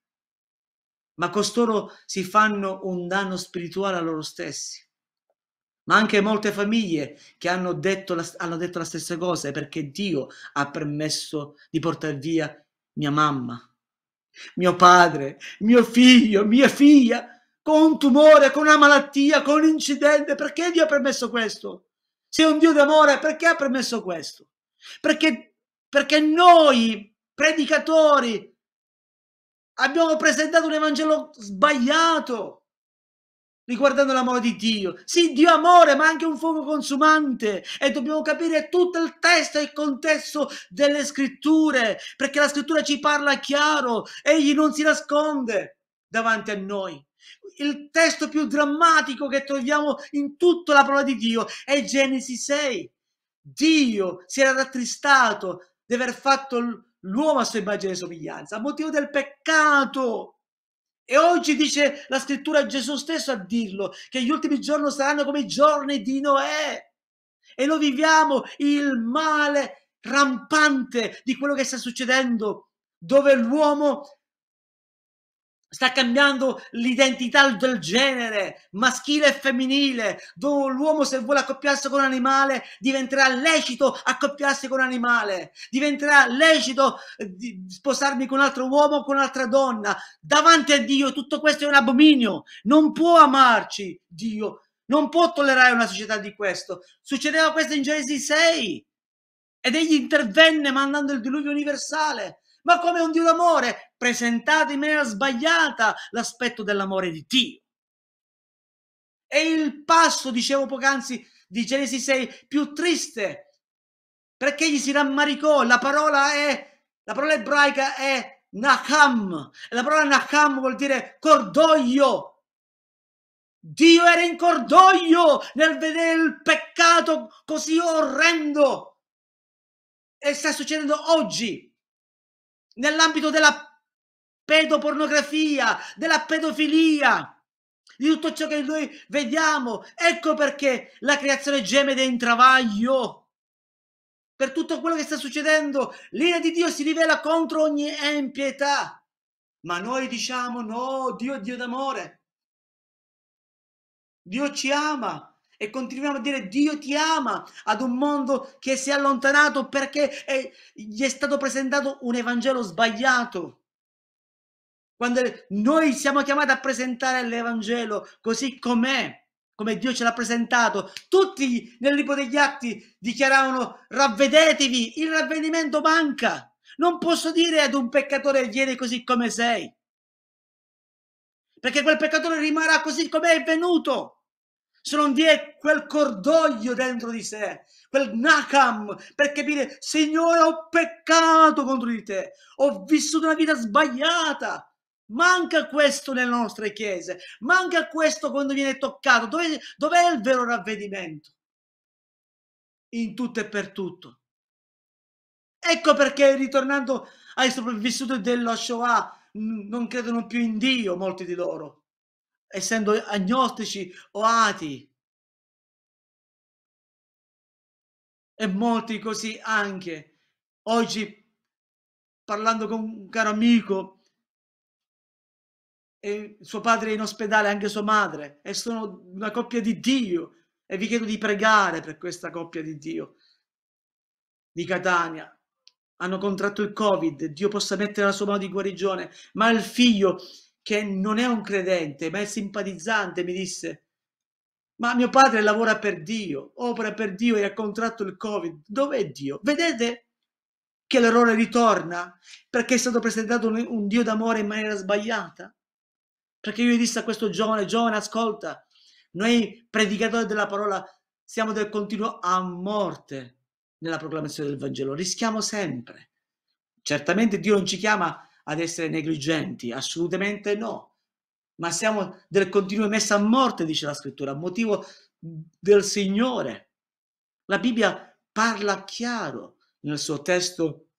ma costoro si fanno un danno spirituale a loro stessi ma anche molte famiglie che hanno detto, la, hanno detto la stessa cosa perché Dio ha permesso di portare via mia mamma, mio padre, mio figlio, mia figlia, con un tumore, con una malattia, con un incidente. Perché Dio ha permesso questo? Se è un Dio d'amore, perché ha permesso questo? Perché, perché noi, predicatori, abbiamo presentato un Evangelo sbagliato riguardando l'amore di Dio. Sì, Dio amore, ma anche un fuoco consumante. E dobbiamo capire tutto il testo e il contesto delle scritture, perché la scrittura ci parla chiaro, egli non si nasconde davanti a noi. Il testo più drammatico che troviamo in tutta la parola di Dio è Genesi 6. Dio si era rattristato di aver fatto l'uomo a sua immagine e somiglianza, a motivo del peccato e oggi dice la scrittura, Gesù stesso a dirlo, che gli ultimi giorni saranno come i giorni di Noè. E lo viviamo il male rampante di quello che sta succedendo, dove l'uomo sta cambiando l'identità del genere maschile e femminile, dove l'uomo se vuole accoppiarsi con un animale diventerà lecito accoppiarsi con un animale, diventerà lecito eh, sposarmi con un altro uomo o con un'altra donna. Davanti a Dio tutto questo è un abominio, non può amarci Dio, non può tollerare una società di questo. Succedeva questo in Genesi 6 ed egli intervenne mandando il diluvio universale ma come un Dio d'amore presentato in maniera sbagliata l'aspetto dell'amore di Dio. E il passo, dicevo poc'anzi, di Genesi 6 più triste, perché gli si rammaricò, la parola è, la parola ebraica è Naham, la parola Naham vuol dire cordoglio, Dio era in cordoglio nel vedere il peccato così orrendo. E sta succedendo oggi nell'ambito della pedopornografia, della pedofilia, di tutto ciò che noi vediamo. Ecco perché la creazione gemede in travaglio. Per tutto quello che sta succedendo, l'ira di Dio si rivela contro ogni impietà. Ma noi diciamo no, Dio è Dio d'amore. Dio ci ama, e continuiamo a dire Dio ti ama ad un mondo che si è allontanato perché è, gli è stato presentato un Evangelo sbagliato. Quando noi siamo chiamati a presentare l'Evangelo così com'è, come Dio ce l'ha presentato, tutti nel libro degli atti dichiaravano ravvedetevi, il ravvedimento manca. Non posso dire ad un peccatore vieni così come sei, perché quel peccatore rimarrà così com'è venuto se non vi è quel cordoglio dentro di sé, quel nakam, per capire, Signore, ho peccato contro di te, ho vissuto una vita sbagliata. Manca questo nelle nostre chiese, manca questo quando viene toccato. Dov'è, dov'è il vero ravvedimento? In tutto e per tutto. Ecco perché, ritornando ai sopravvissuti della Shoah, non credono più in Dio molti di loro essendo agnostici o ati. E molti così anche. Oggi, parlando con un caro amico, e suo padre è in ospedale, anche sua madre, e sono una coppia di Dio. E vi chiedo di pregare per questa coppia di Dio di Catania. Hanno contratto il Covid, Dio possa mettere la sua mano di guarigione, ma il figlio che non è un credente, ma è simpatizzante, mi disse, ma mio padre lavora per Dio, opera per Dio e ha contratto il Covid. Dov'è Dio? Vedete che l'errore ritorna perché è stato presentato un, un Dio d'amore in maniera sbagliata? Perché io gli disse a questo giovane, giovane, ascolta, noi predicatori della parola siamo del continuo a morte nella proclamazione del Vangelo, rischiamo sempre. Certamente Dio non ci chiama ad essere negligenti, assolutamente no. Ma siamo del continuo messo a morte, dice la scrittura, a motivo del Signore. La Bibbia parla chiaro nel suo testo,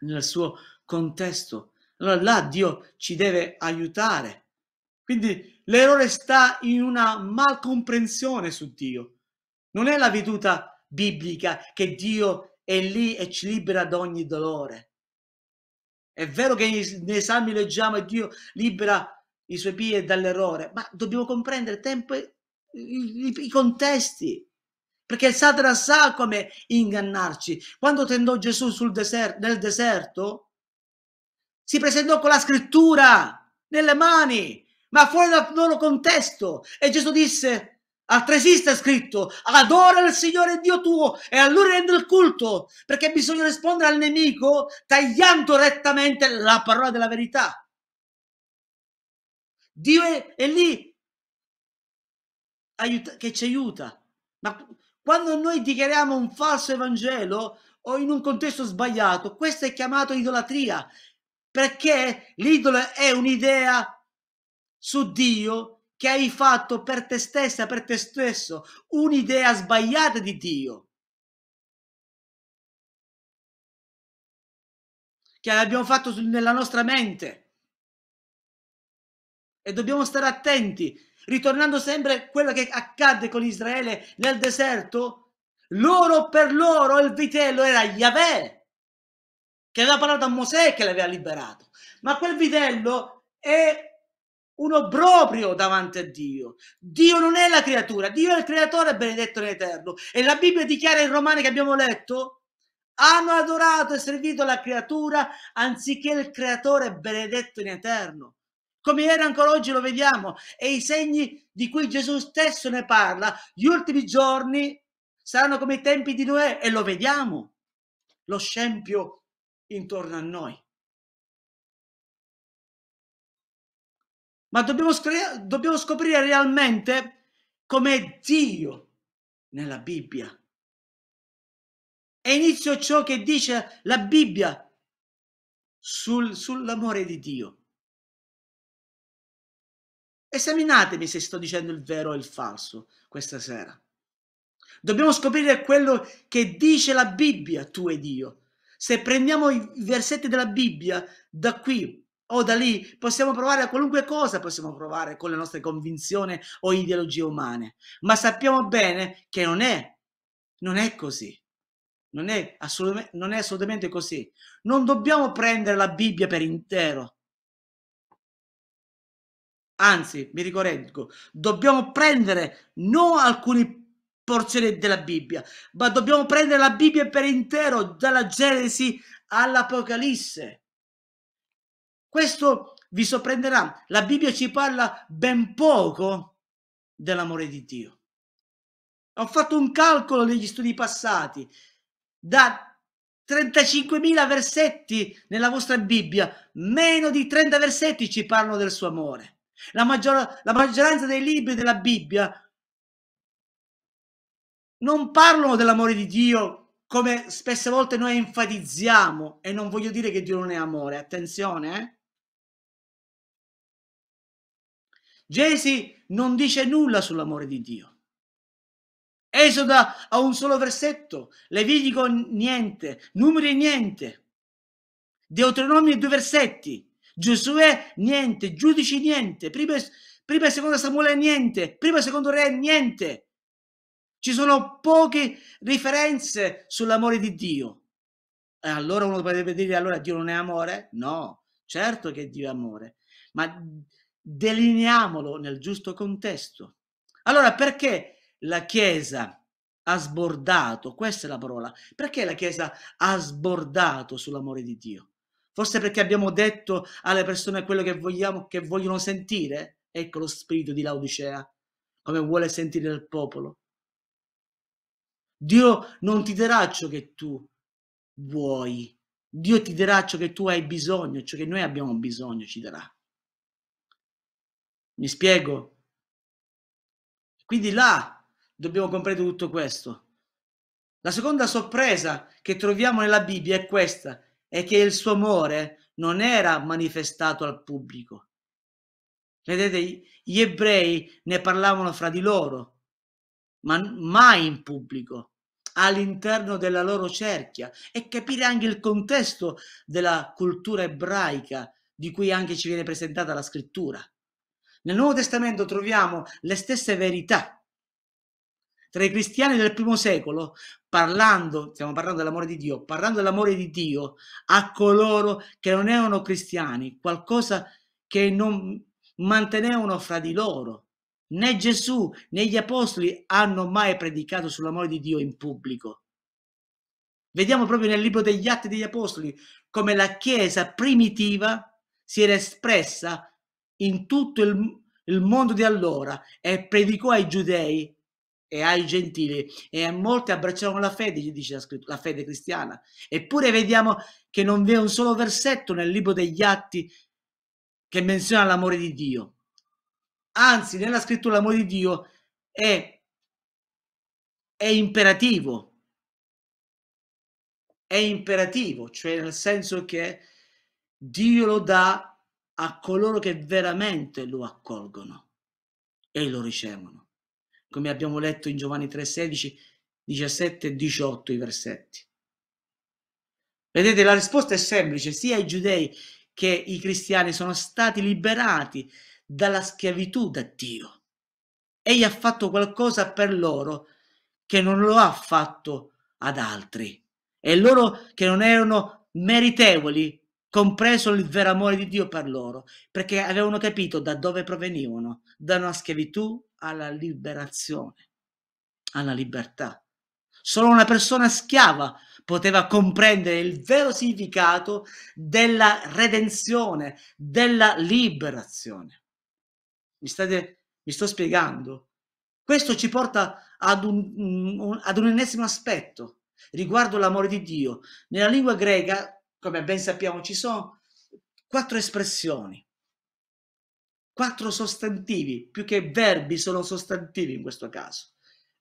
nel suo contesto. Allora là Dio ci deve aiutare. Quindi l'errore sta in una malcomprensione su Dio. Non è la veduta biblica che Dio è lì e ci libera da ogni dolore. È vero che nei salmi leggiamo e Dio libera i suoi piedi dall'errore, ma dobbiamo comprendere tempo e, i, i, i contesti. Perché il Satana sa come ingannarci. Quando tentò Gesù sul deserto, nel deserto, si presentò con la scrittura nelle mani, ma fuori dal loro contesto. E Gesù disse, Altresì sta scritto, adora il Signore Dio tuo e a Lui rende il culto, perché bisogna rispondere al nemico tagliando rettamente la parola della verità. Dio è, è lì aiuta, che ci aiuta. Ma quando noi dichiariamo un falso Evangelo o in un contesto sbagliato, questo è chiamato idolatria, perché l'idolo è un'idea su Dio che hai fatto per te stessa, per te stesso, un'idea sbagliata di Dio. Che abbiamo fatto nella nostra mente. E dobbiamo stare attenti. Ritornando sempre a quello che accadde con Israele nel deserto, loro per loro il vitello era Yahweh, che aveva parlato a Mosè che l'aveva liberato. Ma quel vitello è un proprio davanti a Dio. Dio non è la creatura, Dio è il creatore benedetto in eterno. E la Bibbia dichiara in Romani che abbiamo letto, hanno adorato e servito la creatura anziché il creatore benedetto in eterno. Come era ancora oggi lo vediamo e i segni di cui Gesù stesso ne parla, gli ultimi giorni saranno come i tempi di Noè e lo vediamo, lo scempio intorno a noi. ma dobbiamo, scre- dobbiamo scoprire realmente come Dio nella Bibbia. E inizio ciò che dice la Bibbia sul, sull'amore di Dio. Esaminatemi se sto dicendo il vero o il falso questa sera. Dobbiamo scoprire quello che dice la Bibbia, tu e Dio. Se prendiamo i versetti della Bibbia da qui o da lì possiamo provare a qualunque cosa, possiamo provare con le nostre convinzioni o ideologie umane, ma sappiamo bene che non è, non è così. Non è, assolutamente, non è assolutamente così. Non dobbiamo prendere la Bibbia per intero. Anzi, mi ricorreggo, dobbiamo prendere non alcune porzioni della Bibbia, ma dobbiamo prendere la Bibbia per intero, dalla Genesi all'Apocalisse questo vi sorprenderà. La Bibbia ci parla ben poco dell'amore di Dio. Ho fatto un calcolo negli studi passati. Da 35.000 versetti nella vostra Bibbia, meno di 30 versetti ci parlano del suo amore. La, maggior, la maggioranza dei libri della Bibbia non parlano dell'amore di Dio come spesse volte noi enfatizziamo e non voglio dire che Dio non è amore, attenzione, eh? Gesi non dice nulla sull'amore di Dio. Esoda ha un solo versetto, Levitico niente, Numeri niente, Deuteronomio due versetti, Giosuè niente, Giudici niente, prima, prima e seconda Samuele niente, prima e secondo Re niente. Ci sono poche riferenze sull'amore di Dio. E allora uno potrebbe dire, allora Dio non è amore? No, certo che Dio è amore, ma delineiamolo nel giusto contesto. Allora perché la Chiesa ha sbordato, questa è la parola, perché la Chiesa ha sbordato sull'amore di Dio? Forse perché abbiamo detto alle persone quello che, vogliamo, che vogliono sentire? Ecco lo spirito di Laodicea, come vuole sentire il popolo. Dio non ti darà ciò che tu vuoi, Dio ti darà ciò che tu hai bisogno, ciò che noi abbiamo bisogno ci darà. Mi spiego? Quindi là dobbiamo comprendere tutto questo. La seconda sorpresa che troviamo nella Bibbia è questa, è che il suo amore non era manifestato al pubblico. Vedete, gli ebrei ne parlavano fra di loro, ma mai in pubblico, all'interno della loro cerchia e capire anche il contesto della cultura ebraica di cui anche ci viene presentata la scrittura. Nel Nuovo Testamento troviamo le stesse verità. Tra i cristiani del primo secolo, parlando, stiamo parlando dell'amore di Dio, parlando dell'amore di Dio a coloro che non erano cristiani, qualcosa che non mantenevano fra di loro. Né Gesù né gli apostoli hanno mai predicato sull'amore di Dio in pubblico. Vediamo proprio nel libro degli Atti degli Apostoli come la Chiesa primitiva si era espressa in tutto il, il mondo di allora e predicò ai giudei e ai gentili e a molti abbracciarono la fede, gli dice la, la fede cristiana. Eppure vediamo che non vi è un solo versetto nel libro degli atti che menziona l'amore di Dio. Anzi, nella scrittura l'amore di Dio è, è imperativo. È imperativo, cioè nel senso che Dio lo dà a coloro che veramente lo accolgono e lo ricevono. Come abbiamo letto in Giovanni 3, 16, 17 e 18 i versetti. Vedete, la risposta è semplice, sia i giudei che i cristiani sono stati liberati dalla schiavitù da Dio. Egli ha fatto qualcosa per loro che non lo ha fatto ad altri e loro che non erano meritevoli compreso il vero amore di Dio per loro, perché avevano capito da dove provenivano, da una schiavitù alla liberazione, alla libertà. Solo una persona schiava poteva comprendere il vero significato della redenzione, della liberazione. Mi, state, mi sto spiegando? Questo ci porta ad un, un, ad un ennesimo aspetto riguardo l'amore di Dio. Nella lingua greca come ben sappiamo ci sono quattro espressioni, quattro sostantivi, più che verbi sono sostantivi in questo caso.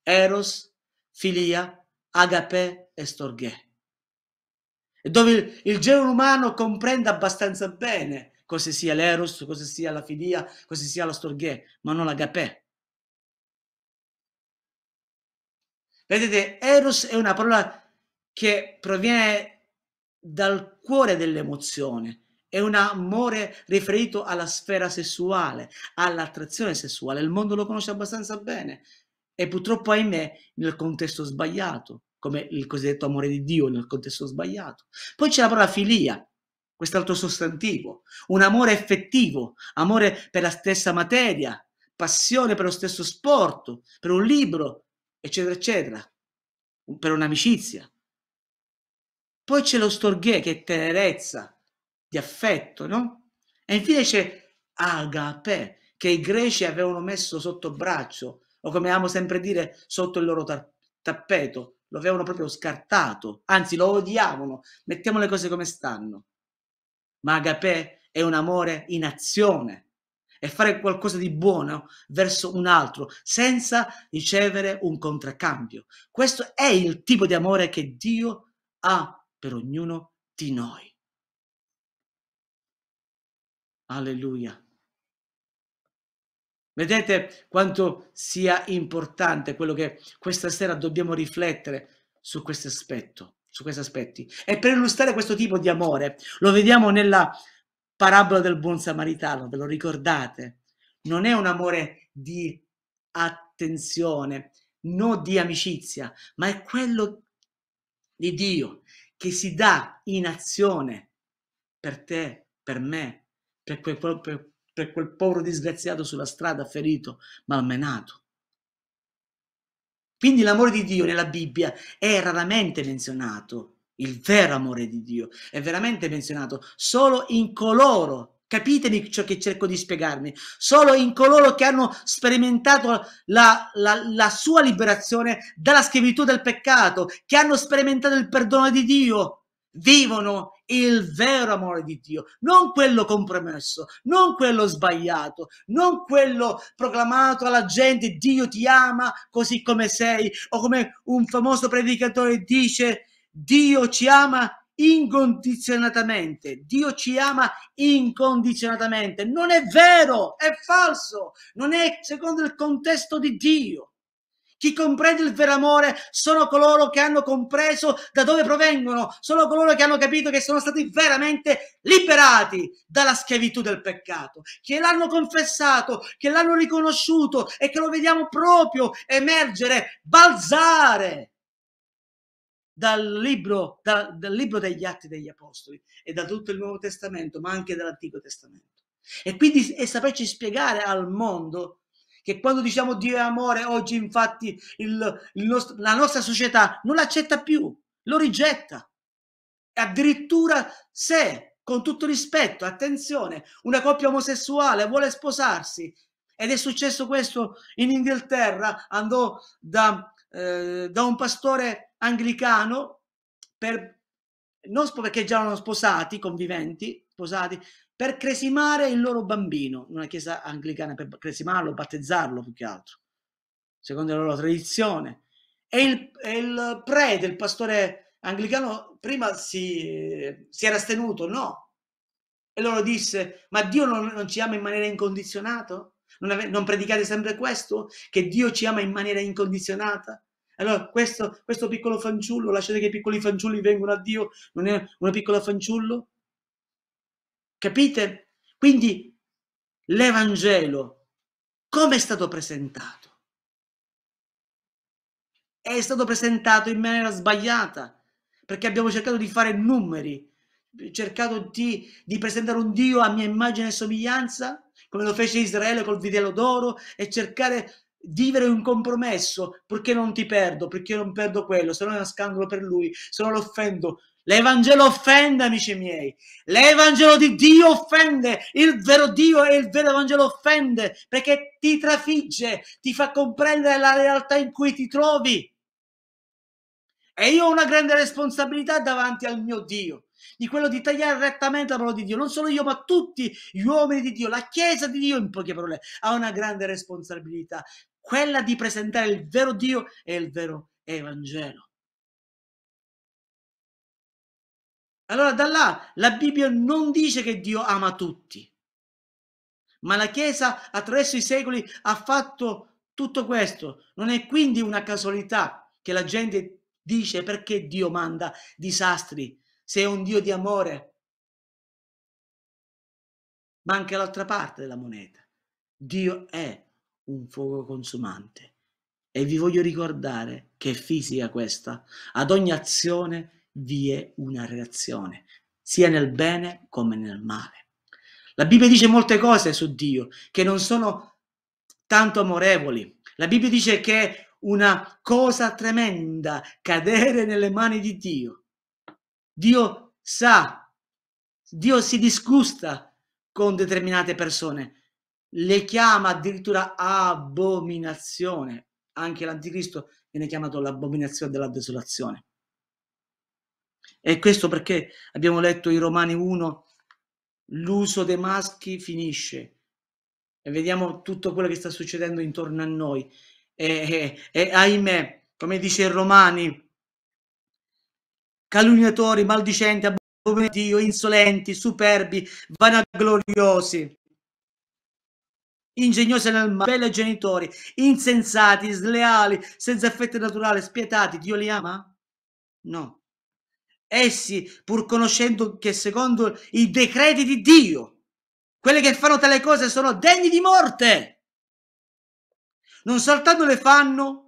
Eros, filia, agape e storghè. Dove il, il genere umano comprende abbastanza bene cosa sia l'eros, cosa sia la filia, cosa sia la storghè, ma non l'agapè. Vedete, eros è una parola che proviene dal cuore dell'emozione. È un amore riferito alla sfera sessuale, all'attrazione sessuale. Il mondo lo conosce abbastanza bene e purtroppo, ahimè, nel contesto sbagliato, come il cosiddetto amore di Dio nel contesto sbagliato. Poi c'è la parola filia, quest'altro sostantivo, un amore effettivo, amore per la stessa materia, passione per lo stesso sport, per un libro, eccetera, eccetera, per un'amicizia. Poi c'è lo storghè che è tenerezza, di affetto, no? E infine c'è agape, che i greci avevano messo sotto braccio, o come amo sempre dire, sotto il loro tar- tappeto, lo avevano proprio scartato, anzi lo odiavano, mettiamo le cose come stanno. Ma agape è un amore in azione, è fare qualcosa di buono verso un altro senza ricevere un contraccambio. Questo è il tipo di amore che Dio ha per ognuno di noi. Alleluia. Vedete quanto sia importante quello che questa sera dobbiamo riflettere su questo aspetto, su questi aspetti. E per illustrare questo tipo di amore, lo vediamo nella parabola del buon samaritano, ve lo ricordate? Non è un amore di attenzione, non di amicizia, ma è quello di Dio che si dà in azione per te, per me, per quel, per, per quel povero disgraziato sulla strada ferito, malmenato. Quindi l'amore di Dio nella Bibbia è raramente menzionato, il vero amore di Dio è veramente menzionato solo in coloro Capitemi ciò che cerco di spiegarmi. Solo in coloro che hanno sperimentato la, la, la, sua liberazione dalla schiavitù del peccato, che hanno sperimentato il perdono di Dio, vivono il vero amore di Dio, non quello compromesso, non quello sbagliato, non quello proclamato alla gente Dio ti ama così come sei, o come un famoso predicatore dice Dio ci ama incondizionatamente. Dio ci ama incondizionatamente. Non è vero, è falso, non è secondo il contesto di Dio. Chi comprende il vero amore sono coloro che hanno compreso da dove provengono, sono coloro che hanno capito che sono stati veramente liberati dalla schiavitù del peccato, che l'hanno confessato, che l'hanno riconosciuto e che lo vediamo proprio emergere, balzare dal libro, da, dal libro degli Atti degli Apostoli e da tutto il Nuovo Testamento, ma anche dall'Antico Testamento. E quindi è saperci spiegare al mondo che quando diciamo Dio è amore, oggi infatti il, il nostro, la nostra società non l'accetta più, lo rigetta. Addirittura se, con tutto rispetto, attenzione, una coppia omosessuale vuole sposarsi, ed è successo questo in Inghilterra, andò da, eh, da un pastore anglicano per, non, perché già erano sposati, conviventi, sposati, per cresimare il loro bambino, una chiesa anglicana per cresimarlo, battezzarlo più che altro, secondo la loro tradizione. E il, e il prete, il pastore anglicano, prima si, si era astenuto, no. E loro disse, ma Dio non, non ci ama in maniera incondizionata? Non, ave- non predicate sempre questo? Che Dio ci ama in maniera incondizionata? Allora questo, questo piccolo fanciullo, lasciate che i piccoli fanciulli vengano a Dio, non è una piccola fanciullo? Capite? Quindi l'Evangelo come è stato presentato? È stato presentato in maniera sbagliata, perché abbiamo cercato di fare numeri, cercato di, di, presentare un Dio a mia immagine e somiglianza, come lo fece Israele col vitello d'oro, e cercare vivere un compromesso perché non ti perdo, perché non perdo quello, se no è uno scandalo per lui, se no lo offendo. L'Evangelo offende, amici miei. L'Evangelo di Dio offende. Il vero Dio e il vero Evangelo offende perché ti trafigge, ti fa comprendere la realtà in cui ti trovi. E io ho una grande responsabilità davanti al mio Dio, di quello di tagliare rettamente la parola di Dio. Non solo io, ma tutti gli uomini di Dio, la Chiesa di Dio, in poche parole, ha una grande responsabilità quella di presentare il vero Dio e il vero Evangelo. Allora da là la Bibbia non dice che Dio ama tutti, ma la Chiesa attraverso i secoli ha fatto tutto questo. Non è quindi una casualità che la gente dice perché Dio manda disastri, se è un Dio di amore. Ma anche l'altra parte della moneta. Dio è un fuoco consumante. E vi voglio ricordare che è fisica questa. Ad ogni azione vi è una reazione, sia nel bene come nel male. La Bibbia dice molte cose su Dio che non sono tanto amorevoli. La Bibbia dice che è una cosa tremenda cadere nelle mani di Dio. Dio sa, Dio si disgusta con determinate persone, le chiama addirittura abominazione. Anche l'anticristo viene chiamato l'abominazione della desolazione. E questo perché abbiamo letto in Romani 1, l'uso dei maschi finisce. E vediamo tutto quello che sta succedendo intorno a noi. E, e, e ahimè, come dice il Romani, calunniatori, maldicenti, abominati, insolenti, superbi, vanagloriosi ingegnose nel male, belli genitori, insensati, sleali, senza affetto naturale, spietati, Dio li ama? No. Essi, pur conoscendo che secondo i decreti di Dio, quelle che fanno tale cose sono degni di morte. Non soltanto le fanno,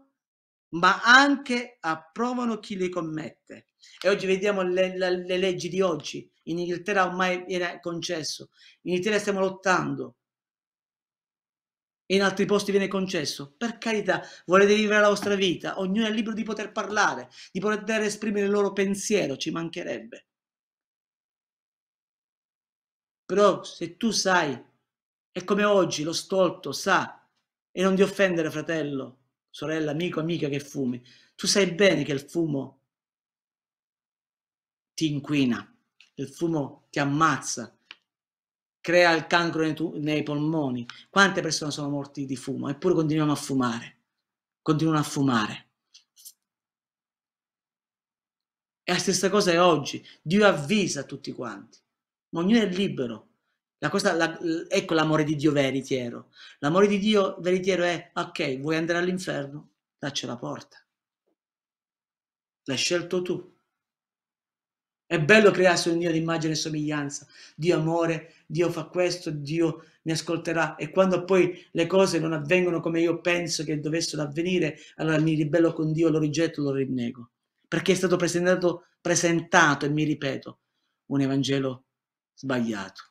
ma anche approvano chi le commette. E oggi vediamo le, le, le leggi di oggi. In Inghilterra ormai era concesso. In Italia stiamo lottando e in altri posti viene concesso. Per carità, volete vivere la vostra vita, ognuno è libero di poter parlare, di poter esprimere il loro pensiero, ci mancherebbe. Però se tu sai, è come oggi lo stolto sa, e non ti offendere fratello, sorella, amico, amica che fumi, tu sai bene che il fumo ti inquina, il fumo ti ammazza, crea il cancro nei, nei polmoni. Quante persone sono morte di fumo eppure continuano a fumare, continuano a fumare. E la stessa cosa è oggi. Dio avvisa tutti quanti. Ma ognuno è libero. La cosa, la, ecco l'amore di Dio veritiero. L'amore di Dio veritiero è, ok, vuoi andare all'inferno? c'è la porta. L'hai scelto tu. È bello crearsi un Dio di immagine e somiglianza. Dio amore, Dio fa questo, Dio mi ascolterà. E quando poi le cose non avvengono come io penso che dovessero avvenire, allora mi ribello con Dio, lo rigetto, lo rinnego. Perché è stato presentato, presentato e mi ripeto, un Evangelo sbagliato.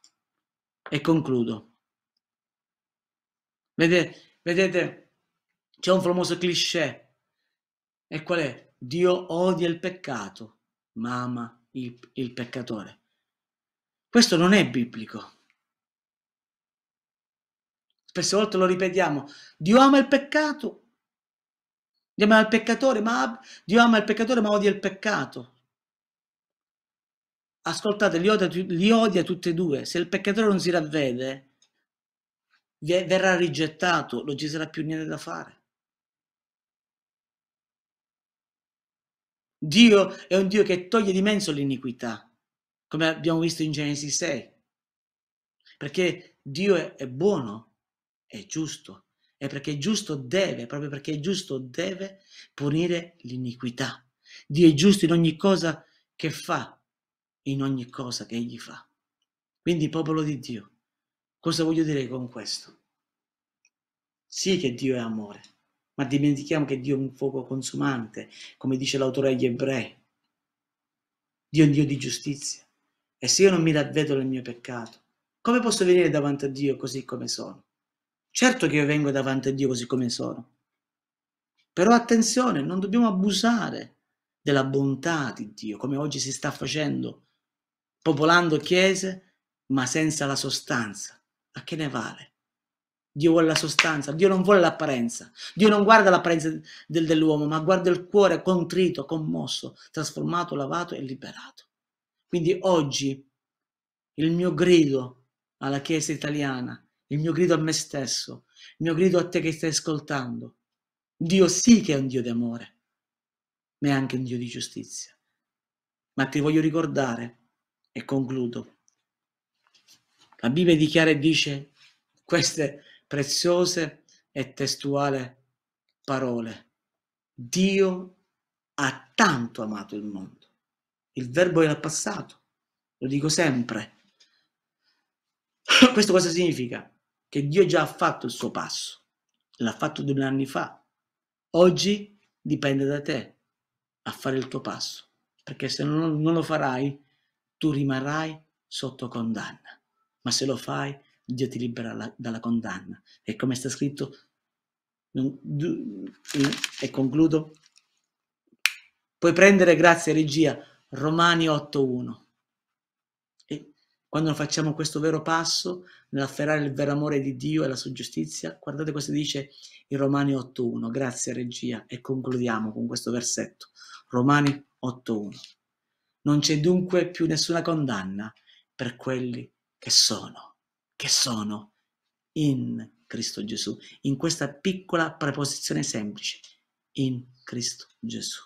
E concludo. Vedete, vedete c'è un famoso cliché. E qual è? Dio odia il peccato, ma ama il, il peccatore. Questo non è biblico. Spesse volte lo ripetiamo, Dio ama il peccato, Dio ama il peccatore, ma Dio ama il peccatore ma odia il peccato. Ascoltate, li odia, li odia tutti e due. Se il peccatore non si ravvede, verrà rigettato, non ci sarà più niente da fare. Dio è un Dio che toglie di mezzo l'iniquità, come abbiamo visto in Genesi 6, perché Dio è, è buono, è giusto, e perché giusto deve, proprio perché giusto deve punire l'iniquità. Dio è giusto in ogni cosa che fa, in ogni cosa che egli fa. Quindi popolo di Dio, cosa voglio dire con questo? Sì che Dio è amore ma dimentichiamo che Dio è un fuoco consumante, come dice l'autore agli ebrei. Dio è un Dio di giustizia. E se io non mi ravvedo nel mio peccato, come posso venire davanti a Dio così come sono? Certo che io vengo davanti a Dio così come sono. Però attenzione, non dobbiamo abusare della bontà di Dio, come oggi si sta facendo, popolando chiese, ma senza la sostanza. A che ne vale? Dio vuole la sostanza, Dio non vuole l'apparenza. Dio non guarda l'apparenza del, dell'uomo, ma guarda il cuore contrito, commosso, trasformato, lavato e liberato. Quindi oggi il mio grido alla Chiesa italiana, il mio grido a me stesso, il mio grido a te che stai ascoltando, Dio sì che è un Dio d'amore, ma è anche un Dio di giustizia. Ma ti voglio ricordare, e concludo, la Bibbia dichiara e dice queste preziose e testuali parole. Dio ha tanto amato il mondo. Il verbo è il passato, lo dico sempre. Questo cosa significa? Che Dio già ha fatto il suo passo, l'ha fatto due anni fa. Oggi dipende da te a fare il tuo passo, perché se non lo farai, tu rimarrai sotto condanna. Ma se lo fai, Dio ti libera la, dalla condanna. E come sta scritto, mm, e concludo, puoi prendere, grazie regia, Romani 8.1. E quando facciamo questo vero passo, nell'afferrare il vero amore di Dio e la sua giustizia, guardate cosa dice in Romani 8.1, grazie regia, e concludiamo con questo versetto. Romani 8.1. Non c'è dunque più nessuna condanna per quelli che sono che sono in Cristo Gesù, in questa piccola preposizione semplice, in Cristo Gesù.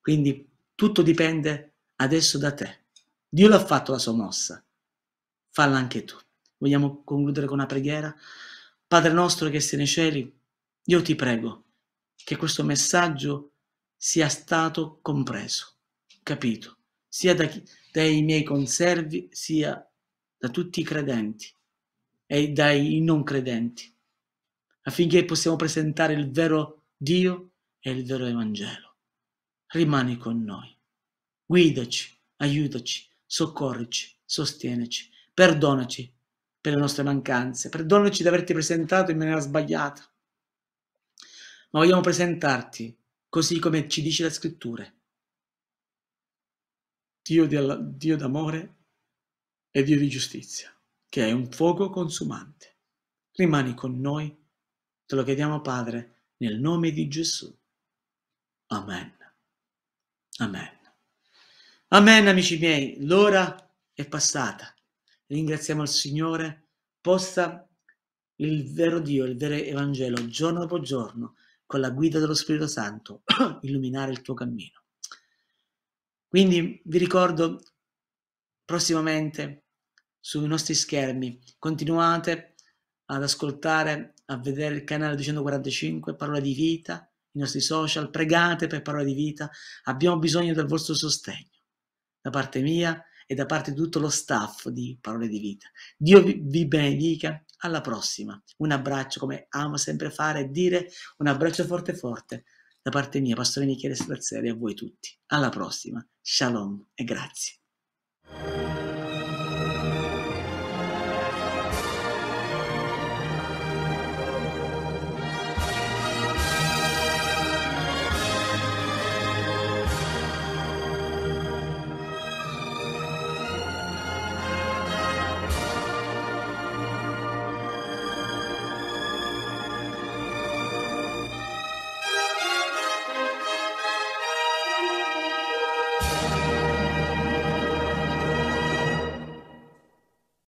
Quindi tutto dipende adesso da te. Dio l'ha fatto la sua mossa, falla anche tu. Vogliamo concludere con una preghiera? Padre nostro che sei nei cieli, io ti prego che questo messaggio sia stato compreso, capito, sia da chi, dai miei conservi, sia da tutti i credenti e dai non credenti, affinché possiamo presentare il vero Dio e il vero Evangelo. Rimani con noi, guidaci, aiutaci, soccorrici, sostienici, perdonaci per le nostre mancanze, perdonaci di averti presentato in maniera sbagliata, ma vogliamo presentarti così come ci dice la scrittura. Dio, di, Dio d'amore e Dio di giustizia che è un fuoco consumante. Rimani con noi, te lo chiediamo Padre, nel nome di Gesù. Amen. Amen. Amen, amici miei, l'ora è passata. Ringraziamo il Signore, possa il vero Dio, il vero Evangelo, giorno dopo giorno, con la guida dello Spirito Santo, illuminare il tuo cammino. Quindi vi ricordo prossimamente sui nostri schermi. Continuate ad ascoltare, a vedere il canale 245, Parola di Vita, i nostri social, pregate per Parola di Vita, abbiamo bisogno del vostro sostegno, da parte mia e da parte di tutto lo staff di Parole di Vita. Dio vi benedica, alla prossima. Un abbraccio, come amo sempre fare e dire, un abbraccio forte forte da parte mia, Pastore Michele Strazzeri, a voi tutti. Alla prossima, shalom e grazie.